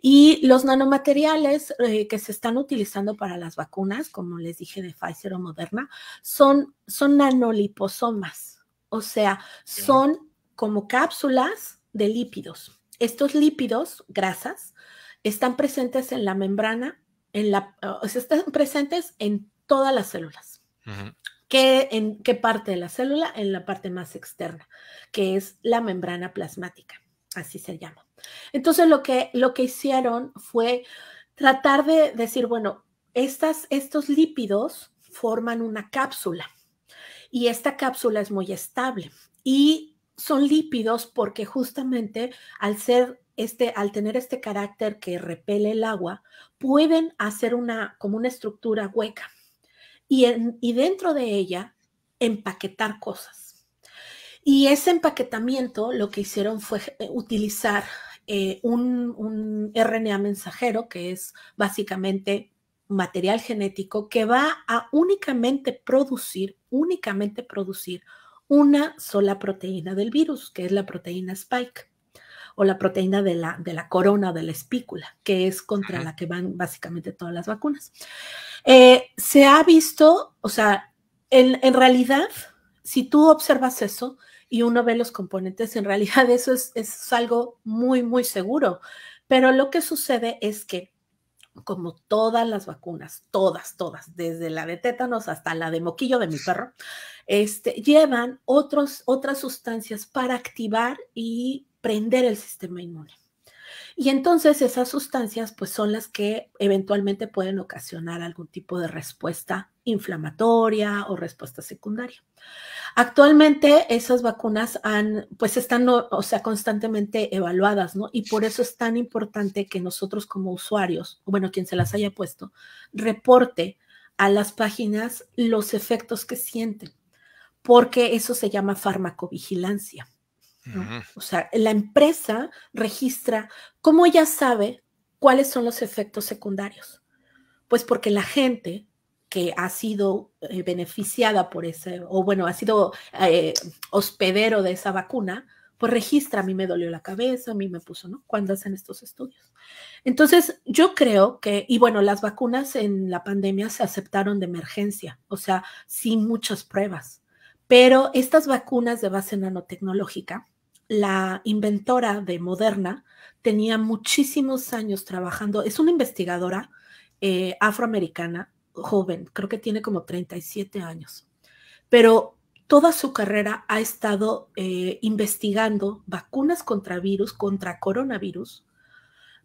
Y los nanomateriales eh, que se están utilizando para las vacunas, como les dije de Pfizer o Moderna, son, son nanoliposomas, o sea, son como cápsulas de lípidos. Estos lípidos, grasas, están presentes en la membrana, en la, o sea, están presentes en todas las células. ¿Qué, ¿En qué parte de la célula? En la parte más externa, que es la membrana plasmática, así se llama. Entonces lo que, lo que hicieron fue tratar de decir, bueno, estas, estos lípidos forman una cápsula y esta cápsula es muy estable y son lípidos porque justamente al ser este, al tener este carácter que repele el agua, pueden hacer una, como una estructura hueca y, en, y dentro de ella empaquetar cosas. Y ese empaquetamiento lo que hicieron fue eh, utilizar eh, un, un RNA mensajero, que es básicamente material genético que va a únicamente producir, únicamente producir una sola proteína del virus, que es la proteína Spike o la proteína de la, de la corona de la espícula, que es contra la que van básicamente todas las vacunas. Eh, se ha visto, o sea, en, realidad, si tú observas eso, y uno ve los componentes, en realidad eso es, es, algo muy, muy seguro. Pero lo que sucede es que, como todas las vacunas, todas, todas, desde la de tétanos hasta la de moquillo de mi perro, este, llevan otros, otras sustancias para activar y prender el sistema inmune. Y entonces esas sustancias pues son las que eventualmente pueden ocasionar algún tipo de respuesta inflamatoria o respuesta secundaria. Actualmente esas vacunas han, pues están, o sea, constantemente evaluadas, ¿no? Y por eso es tan importante que nosotros como usuarios, o bueno, quien se las haya puesto, reporte a las páginas los efectos que sienten, porque eso se llama farmacovigilancia. O sea, la empresa registra cómo ella sabe cuáles son los efectos secundarios. Pues porque la gente que ha sido eh, beneficiada por ese, o bueno, ha sido eh, hospedero de esa vacuna, pues registra, a mí me dolió la cabeza, a mí me puso, ¿no? Cuando hacen estos estudios. Entonces, yo creo que, y bueno, las vacunas en la pandemia se aceptaron de emergencia, o sea, sin muchas pruebas, pero estas vacunas de base nanotecnológica, la inventora de Moderna, tenía muchísimos años trabajando, es una investigadora eh, afroamericana, joven, creo que tiene como 37 años, pero toda su carrera ha estado eh, investigando vacunas contra virus, contra coronavirus,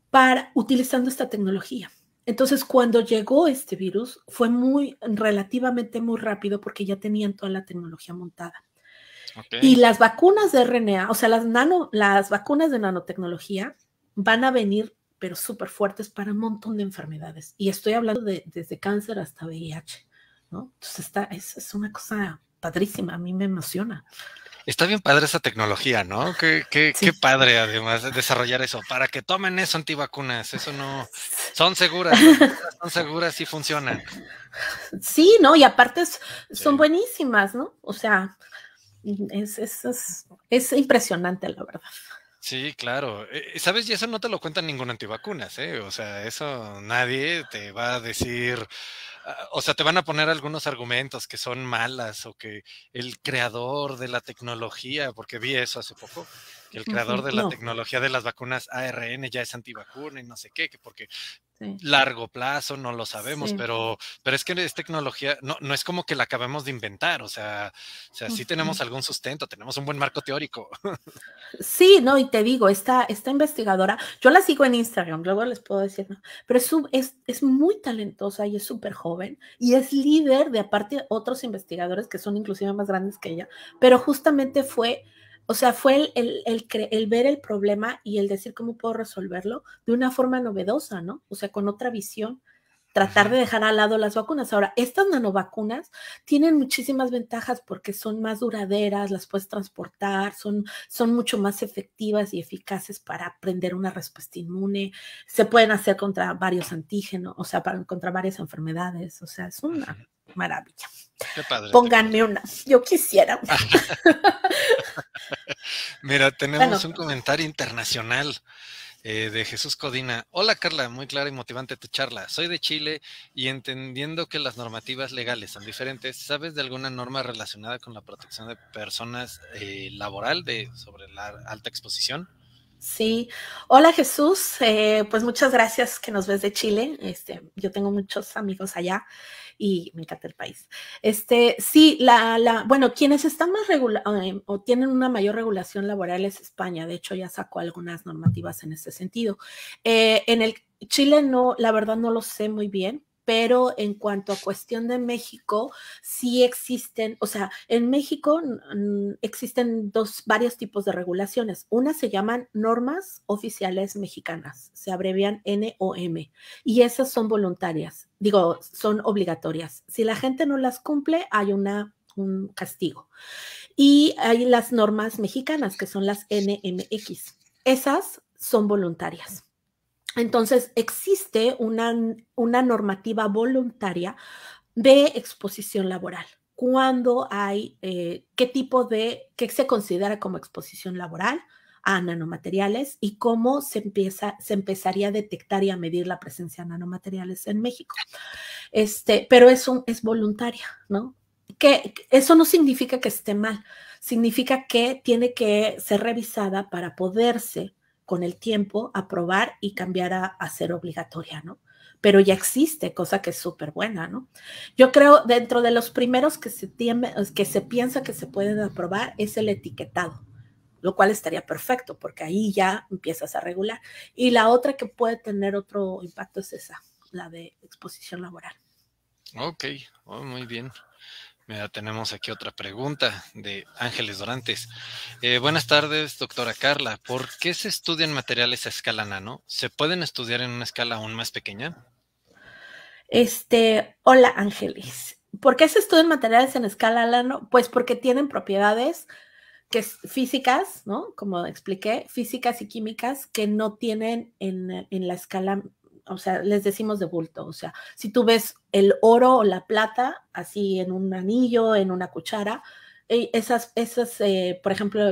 para, utilizando esta tecnología. Entonces, cuando llegó este virus, fue muy, relativamente muy rápido porque ya tenían toda la tecnología montada. Y las vacunas de RNA, o sea, las, nano, las vacunas de nanotecnología van a venir, pero súper fuertes para un montón de enfermedades. Y estoy hablando desde cáncer hasta VIH, ¿no? Entonces, está, es, una cosa padrísima, a mí me emociona. Está bien padre esa tecnología, ¿no? Qué, padre, además, desarrollar eso. Para que tomen eso, antivacunas, eso no. Son seguras, son seguras y funcionan. Sí, ¿no? Y aparte son buenísimas, ¿no? O sea, es, es, impresionante, la verdad. Sí, claro. Eh, eh, Sabes, y eso no te lo cuenta ningún antivacunas, ¿eh? O sea, eso nadie te va a decir, ah, o sea, te van a poner algunos argumentos que son malas o que el creador de la tecnología, porque vi eso hace poco, el creador de la tecnología de las vacunas ARN ya es antivacuna y no sé qué, porque largo plazo no lo sabemos, pero, pero es que es tecnología, no, no es como que la acabemos de inventar, o sea, sea, sí tenemos algún sustento, tenemos un buen marco teórico. Sí, no, y te digo, esta, esta investigadora, yo la sigo en Instagram, luego les puedo decir, ¿no? pero es, muy talentosa y es súper joven y es líder de aparte otros investigadores que son inclusive más grandes que ella, pero justamente fue o sea, fue el, ver el problema y el decir cómo puedo resolverlo de una forma novedosa, ¿no? O sea, con otra visión, tratar de dejar al lado las vacunas. Ahora, estas nanovacunas tienen muchísimas ventajas porque son más duraderas, las puedes transportar, son, son mucho más efectivas y eficaces para aprender una respuesta inmune, se pueden hacer contra varios antígenos, o sea, para, contra varias enfermedades, o sea, es una maravilla. Pónganme una. Yo quisiera Mira, tenemos un comentario internacional. Eh, de Jesús Codina. Hola Carla, muy clara y motivante tu charla. Soy de Chile y entendiendo que las normativas legales son diferentes, ¿sabes de alguna norma relacionada con la protección de personas eh, laboral de, sobre la alta exposición? Sí, hola Jesús, eh, pues muchas gracias que nos ves de Chile. Este, yo tengo muchos amigos allá y me encanta el país. Este, sí, la, la, bueno, quienes están más regulados eh, o tienen una mayor regulación laboral es España. De hecho, ya sacó algunas normativas en ese sentido. Eh, en el Chile no, la verdad no lo sé muy bien pero en cuanto a cuestión de México, sí existen, o sea, en México existen dos, varios tipos de regulaciones. Una se llaman normas oficiales mexicanas, se abrevian NOM, y esas son voluntarias, digo, son obligatorias. Si la gente no las cumple, hay un castigo. Y hay las normas mexicanas, que son las NMX. Esas son voluntarias. Entonces, existe una, normativa voluntaria de exposición laboral cuándo hay, eh, qué tipo de, qué se considera como exposición laboral a nanomateriales y cómo se, empieza, se empezaría a detectar y a medir la presencia de nanomateriales en México. Este, pero eso es voluntaria, ¿no? Que eso no significa que esté mal, significa que tiene que ser revisada para poderse con el tiempo aprobar y cambiar a, ser obligatoria, ¿no? Pero ya existe, cosa que es súper buena, ¿no? Yo creo dentro de los primeros que se, que se piensa que se pueden aprobar es el etiquetado lo cual estaría perfecto porque ahí ya empiezas a regular. Y la otra que puede tener otro impacto es esa, la de exposición laboral. Ok, oh, muy bien. Mira, tenemos aquí otra pregunta de Ángeles Dorantes. Eh, buenas tardes, doctora Carla. ¿Por qué se estudian materiales a escala nano? ¿Se pueden estudiar en una escala aún más pequeña? Este, hola Ángeles. ¿Por qué se estudian materiales en escala nano? Pues porque tienen propiedades que físicas, ¿no? Como expliqué, físicas y químicas que no tienen en, en la escala o sea, les decimos de bulto, o sea, si tú ves el oro o la plata así en un anillo, en una cuchara, eh, esas, esas eh, por ejemplo,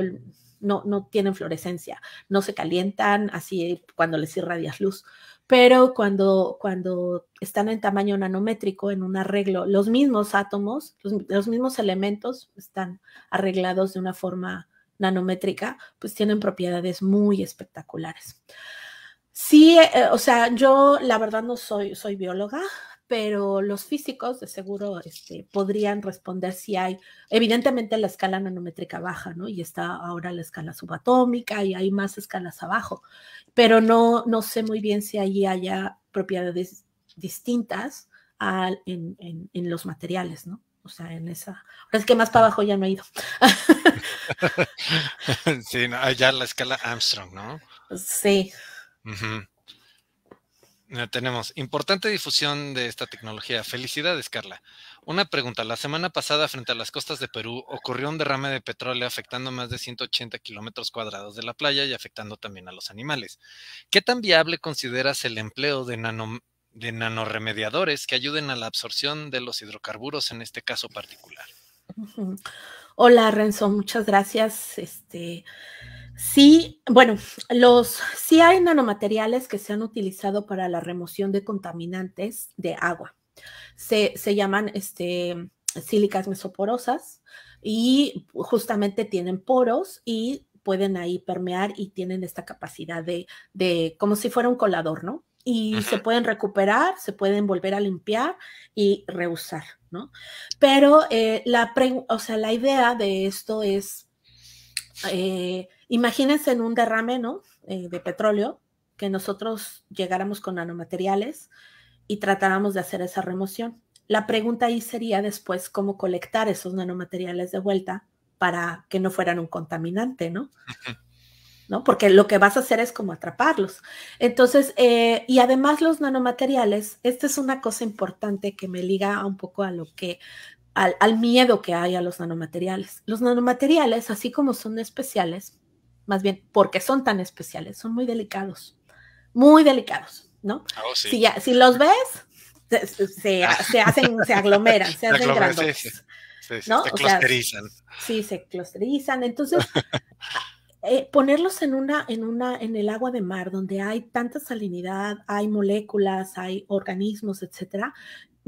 no, no tienen fluorescencia, no se calientan así cuando les irradias luz, pero cuando, cuando están en tamaño nanométrico, en un arreglo, los mismos átomos, los mismos elementos están arreglados de una forma nanométrica, pues tienen propiedades muy espectaculares. Sí, eh, eh, o sea, yo la verdad no soy, soy bióloga, pero los físicos de seguro este, podrían responder si hay, evidentemente la escala nanométrica baja, ¿no? Y está ahora la escala subatómica y hay más escalas abajo, pero no, no sé muy bien si allí haya propiedades distintas en, los materiales, ¿no? O sea, en esa... es que más para abajo ya no he ido. sí, la escala Armstrong, ¿no? Sí, tenemos. Importante difusión de esta tecnología. Felicidades, Carla. Una pregunta. La semana pasada, frente a las costas de Perú, ocurrió un derrame de petróleo afectando más de 180 kilómetros cuadrados de la playa y afectando también a los animales. ¿Qué tan viable consideras el empleo de, nano, de nanoremediadores que ayuden a la absorción de los hidrocarburos en este caso particular? Hola, Renzo. Muchas gracias. Este. Sí, bueno, los sí hay nanomateriales que se han utilizado para la remoción de contaminantes de agua. Se, se llaman este, sílicas mesoporosas y justamente tienen poros y pueden ahí permear y tienen esta capacidad de, de como si fuera un colador, ¿no? Y se pueden recuperar, se pueden volver a limpiar y reusar, ¿no? Pero eh, la, o sea, la idea de esto es eh, Imagínense en un derrame ¿no? Eh, de petróleo que nosotros llegáramos con nanomateriales y tratáramos de hacer esa remoción. La pregunta ahí sería después cómo colectar esos nanomateriales de vuelta para que no fueran un contaminante, ¿no? ¿No? Porque lo que vas a hacer es como atraparlos. Entonces, eh, y además los nanomateriales, esta es una cosa importante que me liga un poco a lo que, al, al miedo que hay a los nanomateriales. Los nanomateriales, así como son especiales, más bien porque son tan especiales, son muy delicados, muy delicados, ¿no? Ah, oh, si, ya, si los ves, se, ah. hacen, se aglomeran, se hacen grandes. Se clusterizan. sí, se clusterizan. Entonces, eh, ponerlos en una, en una, en el agua de mar, donde hay tanta salinidad, hay moléculas, hay organismos, etcétera,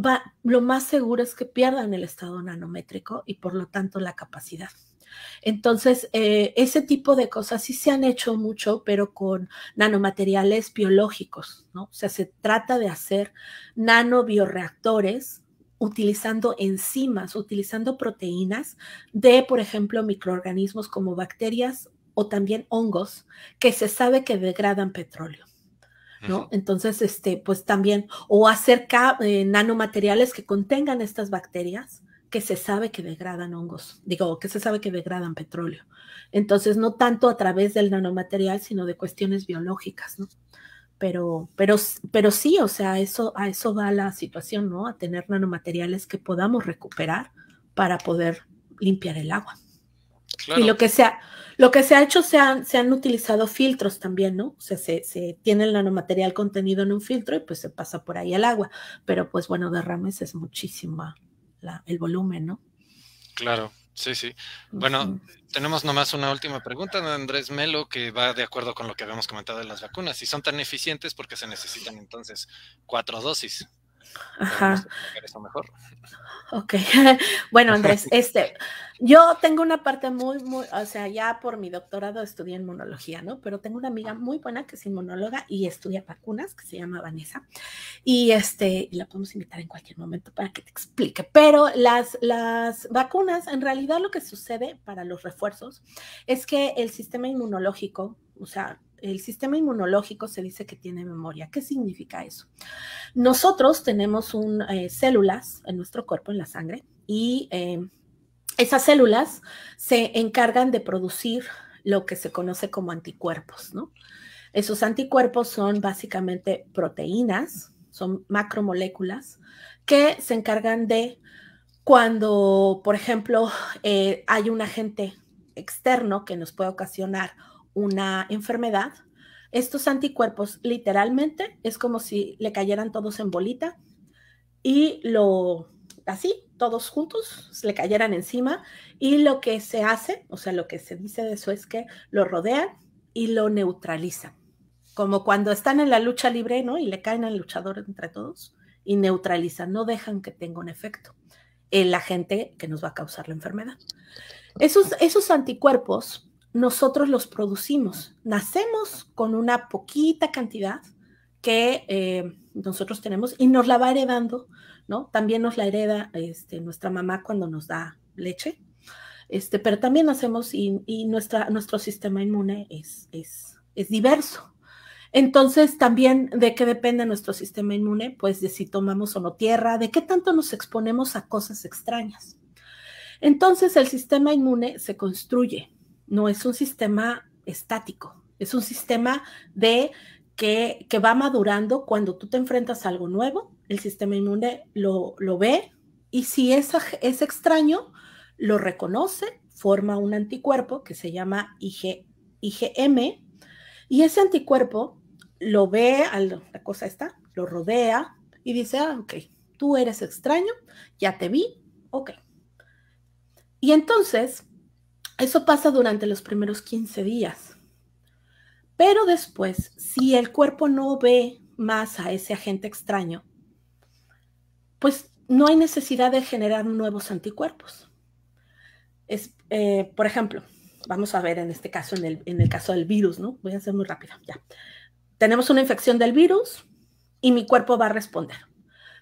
va, lo más seguro es que pierdan el estado nanométrico y por lo tanto la capacidad. Entonces, eh, ese tipo de cosas sí se han hecho mucho, pero con nanomateriales biológicos, ¿no? O sea, se trata de hacer nanobioreactores utilizando enzimas, utilizando proteínas de, por ejemplo, microorganismos como bacterias o también hongos que se sabe que degradan petróleo. ¿No? Entonces, este, pues también, o hacer eh, nanomateriales que contengan estas bacterias que se sabe que degradan hongos, digo, que se sabe que degradan petróleo. Entonces, no tanto a través del nanomaterial, sino de cuestiones biológicas, ¿no? Pero, pero, pero sí, o sea, eso, a eso va la situación, ¿no? A tener nanomateriales que podamos recuperar para poder limpiar el agua. Y lo que, se ha, lo que se ha hecho, se han, se han utilizado filtros también, ¿no? O sea, se, tiene el nanomaterial contenido en un filtro y pues se pasa por ahí el agua. Pero pues bueno, derrames es muchísima, el volumen, ¿no? Claro, sí, sí. Bueno, tenemos nomás una última pregunta de Andrés Melo que va de acuerdo con lo que habíamos comentado de las vacunas. Si son tan eficientes, porque se necesitan entonces cuatro dosis? Ajá. Ok. bueno, Andrés, este, yo tengo una parte muy, muy, o sea, ya por mi doctorado estudié inmunología, ¿no? Pero tengo una amiga muy buena que es inmunóloga y estudia vacunas, que se llama Vanessa. Y este, la podemos invitar en cualquier momento para que te explique. Pero las, las vacunas, en realidad lo que sucede para los refuerzos es que el sistema inmunológico, o sea, el sistema inmunológico se dice que tiene memoria. ¿Qué significa eso? Nosotros tenemos un, eh, células en nuestro cuerpo, en la sangre, y em, esas células se encargan de producir lo que se conoce como anticuerpos, ¿no? Esos anticuerpos son básicamente proteínas, son macromoléculas que se encargan de cuando, por ejemplo, eh, hay un agente externo que nos puede ocasionar una enfermedad, estos anticuerpos literalmente es como si le cayeran todos en bolita y lo así, todos juntos, le cayeran encima y lo que se hace, o sea, lo que se dice de eso es que lo rodean y lo neutralizan. Como cuando están en la lucha libre, ¿no? Y le caen al luchador entre todos y neutralizan, no dejan que tenga un efecto en la gente que nos va a causar la enfermedad. Esos, esos anticuerpos nosotros los producimos. Nacemos con una poquita cantidad que eh, nosotros tenemos y nos la va heredando, ¿no? También nos la hereda este, nuestra mamá cuando nos da leche, este, pero también nacemos y, nuestro sistema inmune es, es diverso. Entonces, también de qué depende nuestro sistema inmune, pues de si tomamos o no tierra, de qué tanto nos exponemos a cosas extrañas. Entonces, el sistema inmune se construye no es un sistema estático, es un sistema de que, va madurando cuando tú te enfrentas a algo nuevo, el sistema inmune lo, ve y si es, es, extraño, lo reconoce, forma un anticuerpo que se llama IG, IgM y ese anticuerpo lo ve, la cosa está, lo rodea y dice, ah, ok, tú eres extraño, ya te vi, ok. Y entonces eso pasa durante los primeros 15 días. Pero después, si el cuerpo no ve más a ese agente extraño, pues no hay necesidad de generar nuevos anticuerpos. Eh, por ejemplo, vamos a ver en este caso, en el, caso del virus, ¿no? Voy a ser muy rápido. ya. Tenemos una infección del virus y mi cuerpo va a responder.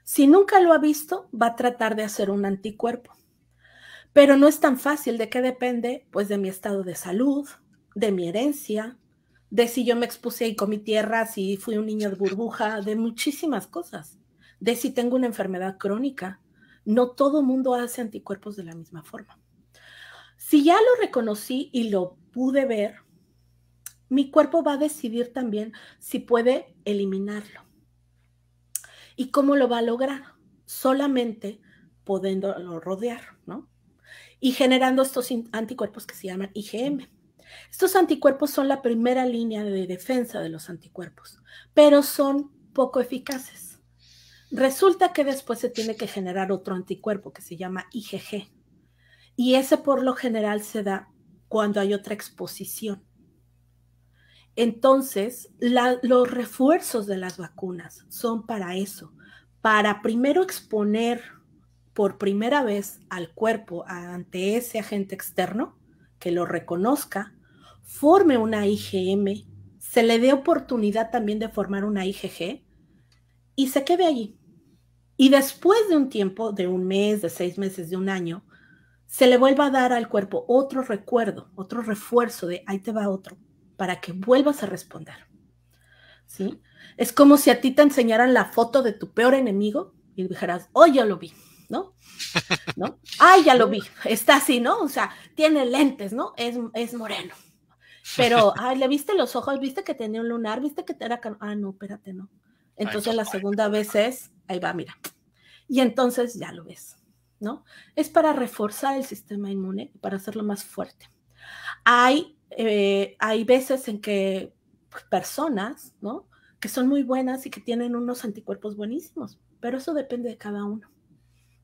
Si nunca lo ha visto, va a tratar de hacer un anticuerpo. Pero no es tan fácil. ¿De qué depende? Pues de mi estado de salud, de mi herencia, de si yo me expuse y comí tierra, si fui un niño de burbuja, de muchísimas cosas, de si tengo una enfermedad crónica. No todo mundo hace anticuerpos de la misma forma. Si ya lo reconocí y lo pude ver, mi cuerpo va a decidir también si puede eliminarlo. ¿Y cómo lo va a lograr? Solamente podiéndolo rodear, ¿no? y generando estos anticuerpos que se llaman IgM. Estos anticuerpos son la primera línea de defensa de los anticuerpos, pero son poco eficaces. Resulta que después se tiene que generar otro anticuerpo que se llama IgG. Y ese por lo general se da cuando hay otra exposición. Entonces, los refuerzos de las vacunas son para eso, para primero exponer por primera vez al cuerpo ante ese agente externo, que lo reconozca, forme una IgM, se le dé oportunidad también de formar una IgG y se quede allí. Y después de un tiempo, de un mes, de seis meses, de un año, se le vuelva a dar al cuerpo otro recuerdo, otro refuerzo de ahí te va otro, para que vuelvas a responder. ¿Sí? Es como si a ti te enseñaran la foto de tu peor enemigo y dijeras, oh, ya lo vi. ¿no? ¿No? Ay, ya lo vi, está así, ¿no? O sea, tiene lentes, ¿no? Es, es moreno. Pero, ay, le viste los ojos, viste que tenía un lunar, viste que era... Ah, no, espérate, no. Entonces la segunda vez es, ahí va, mira. Y entonces ya lo ves, ¿no? Es para reforzar el sistema inmune, para hacerlo más fuerte. Hay, eh, hay veces en que personas, ¿no? Que son muy buenas y que tienen unos anticuerpos buenísimos, pero eso depende de cada uno.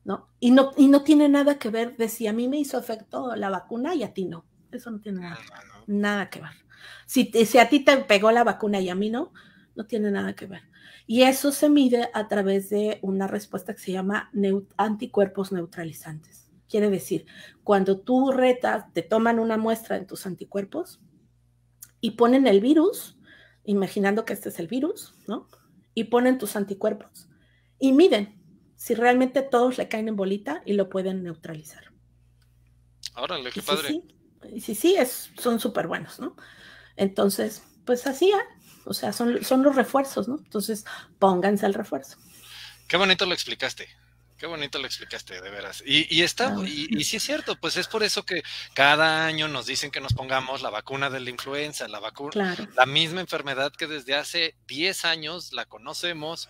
¿no? Y, ¿no? y no tiene nada que ver de si a mí me hizo efecto la vacuna y a ti no. Eso no tiene nada, nada que ver. Si, si a ti te pegó la vacuna y a mí no, no tiene nada que ver. Y eso se mide a través de una respuesta que se llama anticuerpos neutralizantes. Quiere decir, cuando tú retas, te toman una muestra de tus anticuerpos y ponen el virus, imaginando que este es el virus, ¿no? Y ponen tus anticuerpos y miden si realmente todos le caen en bolita y lo pueden neutralizar. Ahora, qué padre. Sí, sí, son súper buenos, ¿no? Entonces, pues así, ¿eh? o sea, son, son los refuerzos, ¿no? Entonces, pónganse al refuerzo. Qué bonito lo explicaste. Qué bonito lo explicaste, de veras. Y, y está, ah. y, sí es cierto, pues es por eso que cada año nos dicen que nos pongamos la vacuna de la influenza, la vacuna, la misma enfermedad que desde hace 10 años la conocemos,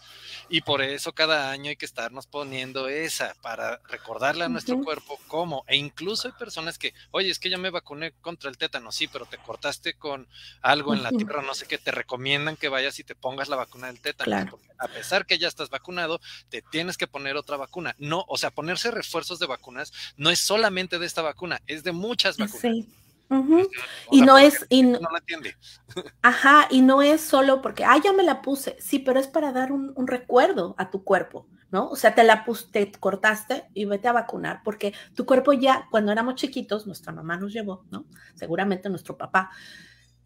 y por eso cada año hay que estarnos poniendo esa para recordarle a nuestro cuerpo cómo. E incluso hay personas que, oye, es que ya me vacuné contra el tétano, sí, pero te cortaste con algo en la tierra, no sé qué, te recomiendan que vayas y te pongas la vacuna del tétano. Porque a pesar que ya estás vacunado, te tienes que poner otra vacuna no, o sea, ponerse refuerzos de vacunas no es solamente de esta vacuna, es de muchas vacunas. Sí. Este, y no es... Y no, entiende. Ajá, y no es solo porque, ah, ya me la puse, sí, pero es para dar un, recuerdo a tu cuerpo, ¿no? O sea, te la puse te cortaste y vete a vacunar, porque tu cuerpo ya, cuando éramos chiquitos, nuestra mamá nos llevó, ¿no? Seguramente nuestro papá,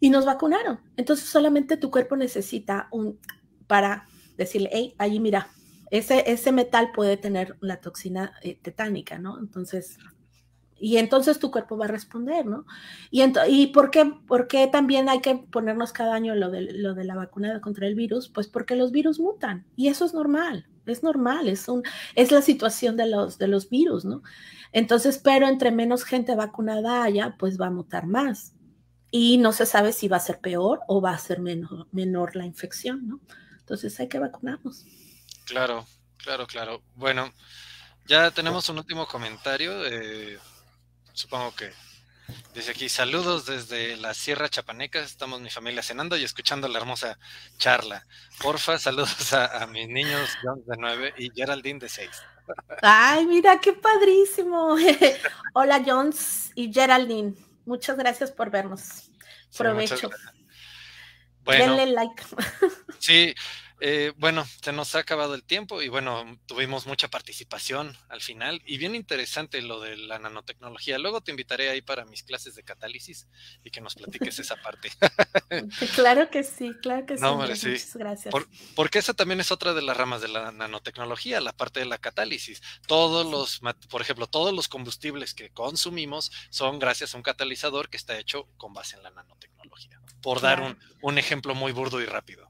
y nos vacunaron. Entonces solamente tu cuerpo necesita un, para decirle, hey, allí mira, ese, ese metal puede tener la toxina eh, tetánica, ¿no? Entonces, y entonces tu cuerpo va a responder, ¿no? Y, y por, qué, por también hay que ponernos cada año lo de, lo de la vacuna contra el virus? Pues porque los virus mutan y eso es normal, es normal, es, es la situación de los, de los virus, ¿no? Entonces, pero entre menos gente vacunada haya, pues va a mutar más y no se sabe si va a ser peor o va a ser menor, menor la infección, ¿no? Entonces hay que vacunarnos. Claro, claro, claro. Bueno, ya tenemos un último comentario. Eh, supongo que dice aquí, saludos desde la Sierra Chapaneca. Estamos mi familia cenando y escuchando la hermosa charla. Porfa, saludos a, mis niños John de 9 y Geraldine de 6. Ay, mira, qué padrísimo. Hola, Jones y Geraldine. Muchas gracias por vernos. Provecho. Denle like. sí, eh, bueno, se nos ha acabado el tiempo y bueno, tuvimos mucha participación al final y bien interesante lo de la nanotecnología. Luego te invitaré ahí para mis clases de catálisis y que nos platiques esa parte. claro que sí, claro que no, sí. Hombre, sí. Muchas gracias. porque esa también es otra de las ramas de la nanotecnología, la parte de la catálisis. Todos los, por ejemplo, todos los combustibles que consumimos son gracias a un catalizador que está hecho con base en la nanotecnología. Por dar un ejemplo muy burdo y rápido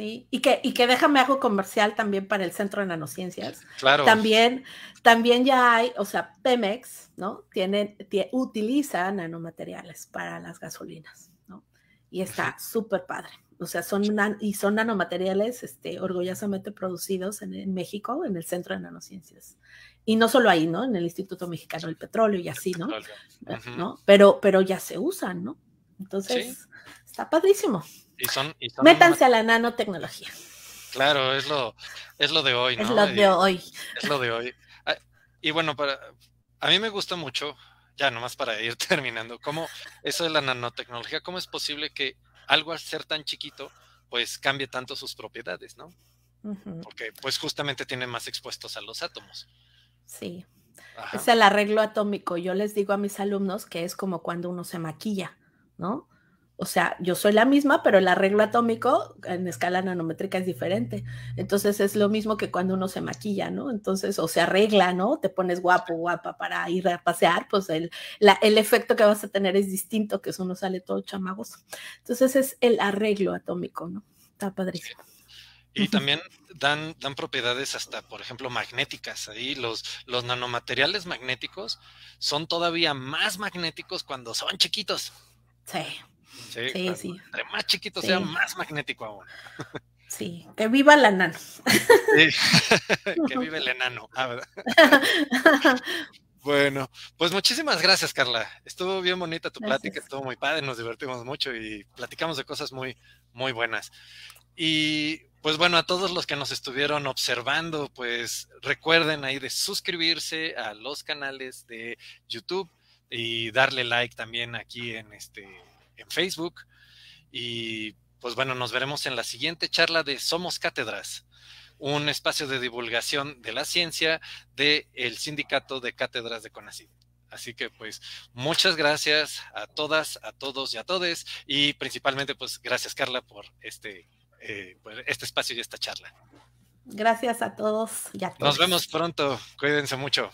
y que, que déjame algo comercial también para el Centro de Nanociencias. También, también ya hay, o sea, Pemex, ¿no? Tienen, tiene, utiliza nanomateriales para las gasolinas, ¿no? Y está súper padre. O sea, son y son nanomateriales este, orgullosamente producidos en, México, en el Centro de Nanociencias. Y no solo ahí, ¿no? En el Instituto Mexicano del Petróleo y así, ¿no? Eh, ¿No? Pero, pero ya se usan, ¿no? Entonces, está padrísimo. Métanse a la nanotecnología. Claro, es lo, es lo de hoy, ¿no? Es lo de hoy. Es lo de hoy. Ah, y bueno, para, a mí me gusta mucho, ya nomás para ir terminando, cómo eso de la nanotecnología, cómo es posible que algo al ser tan chiquito, pues cambie tanto sus propiedades, ¿no? Porque pues justamente tiene más expuestos a los átomos. Sí. Es el arreglo atómico. Yo les digo a mis alumnos que es como cuando uno se maquilla, ¿no? O sea, yo soy la misma, pero el arreglo atómico en escala nanométrica es diferente. Entonces es lo mismo que cuando uno se maquilla, ¿no? Entonces, o se arregla, ¿no? Te pones guapo, guapa para ir a pasear, pues el, efecto que vas a tener es distinto, que eso no sale todo chamagoso. Entonces es el arreglo atómico, ¿no? Está padrísimo. Y también dan, dan propiedades hasta, por ejemplo, magnéticas. Ahí los, los nanomateriales magnéticos son todavía más magnéticos cuando son chiquitos. Sí. Sí, sí, más chiquito sea, más magnético aún. Sí, que viva el enano. que vive el enano. Ah, bueno, pues muchísimas gracias, Carla. Estuvo bien bonita tu plática, estuvo muy padre, nos divertimos mucho y platicamos de cosas muy, muy buenas. Y pues bueno, a todos los que nos estuvieron observando, pues recuerden ahí de suscribirse a los canales de YouTube y darle like también aquí en este en Facebook. Y pues bueno, nos veremos en la siguiente charla de Somos Cátedras, un espacio de divulgación de la ciencia del el Sindicato de Cátedras de CONACYT. Así que pues muchas gracias a todas, a todos y a todes y principalmente pues gracias Carla por este, eh, por este espacio y esta charla. Gracias a todos y a todos. Nos vemos pronto, cuídense mucho.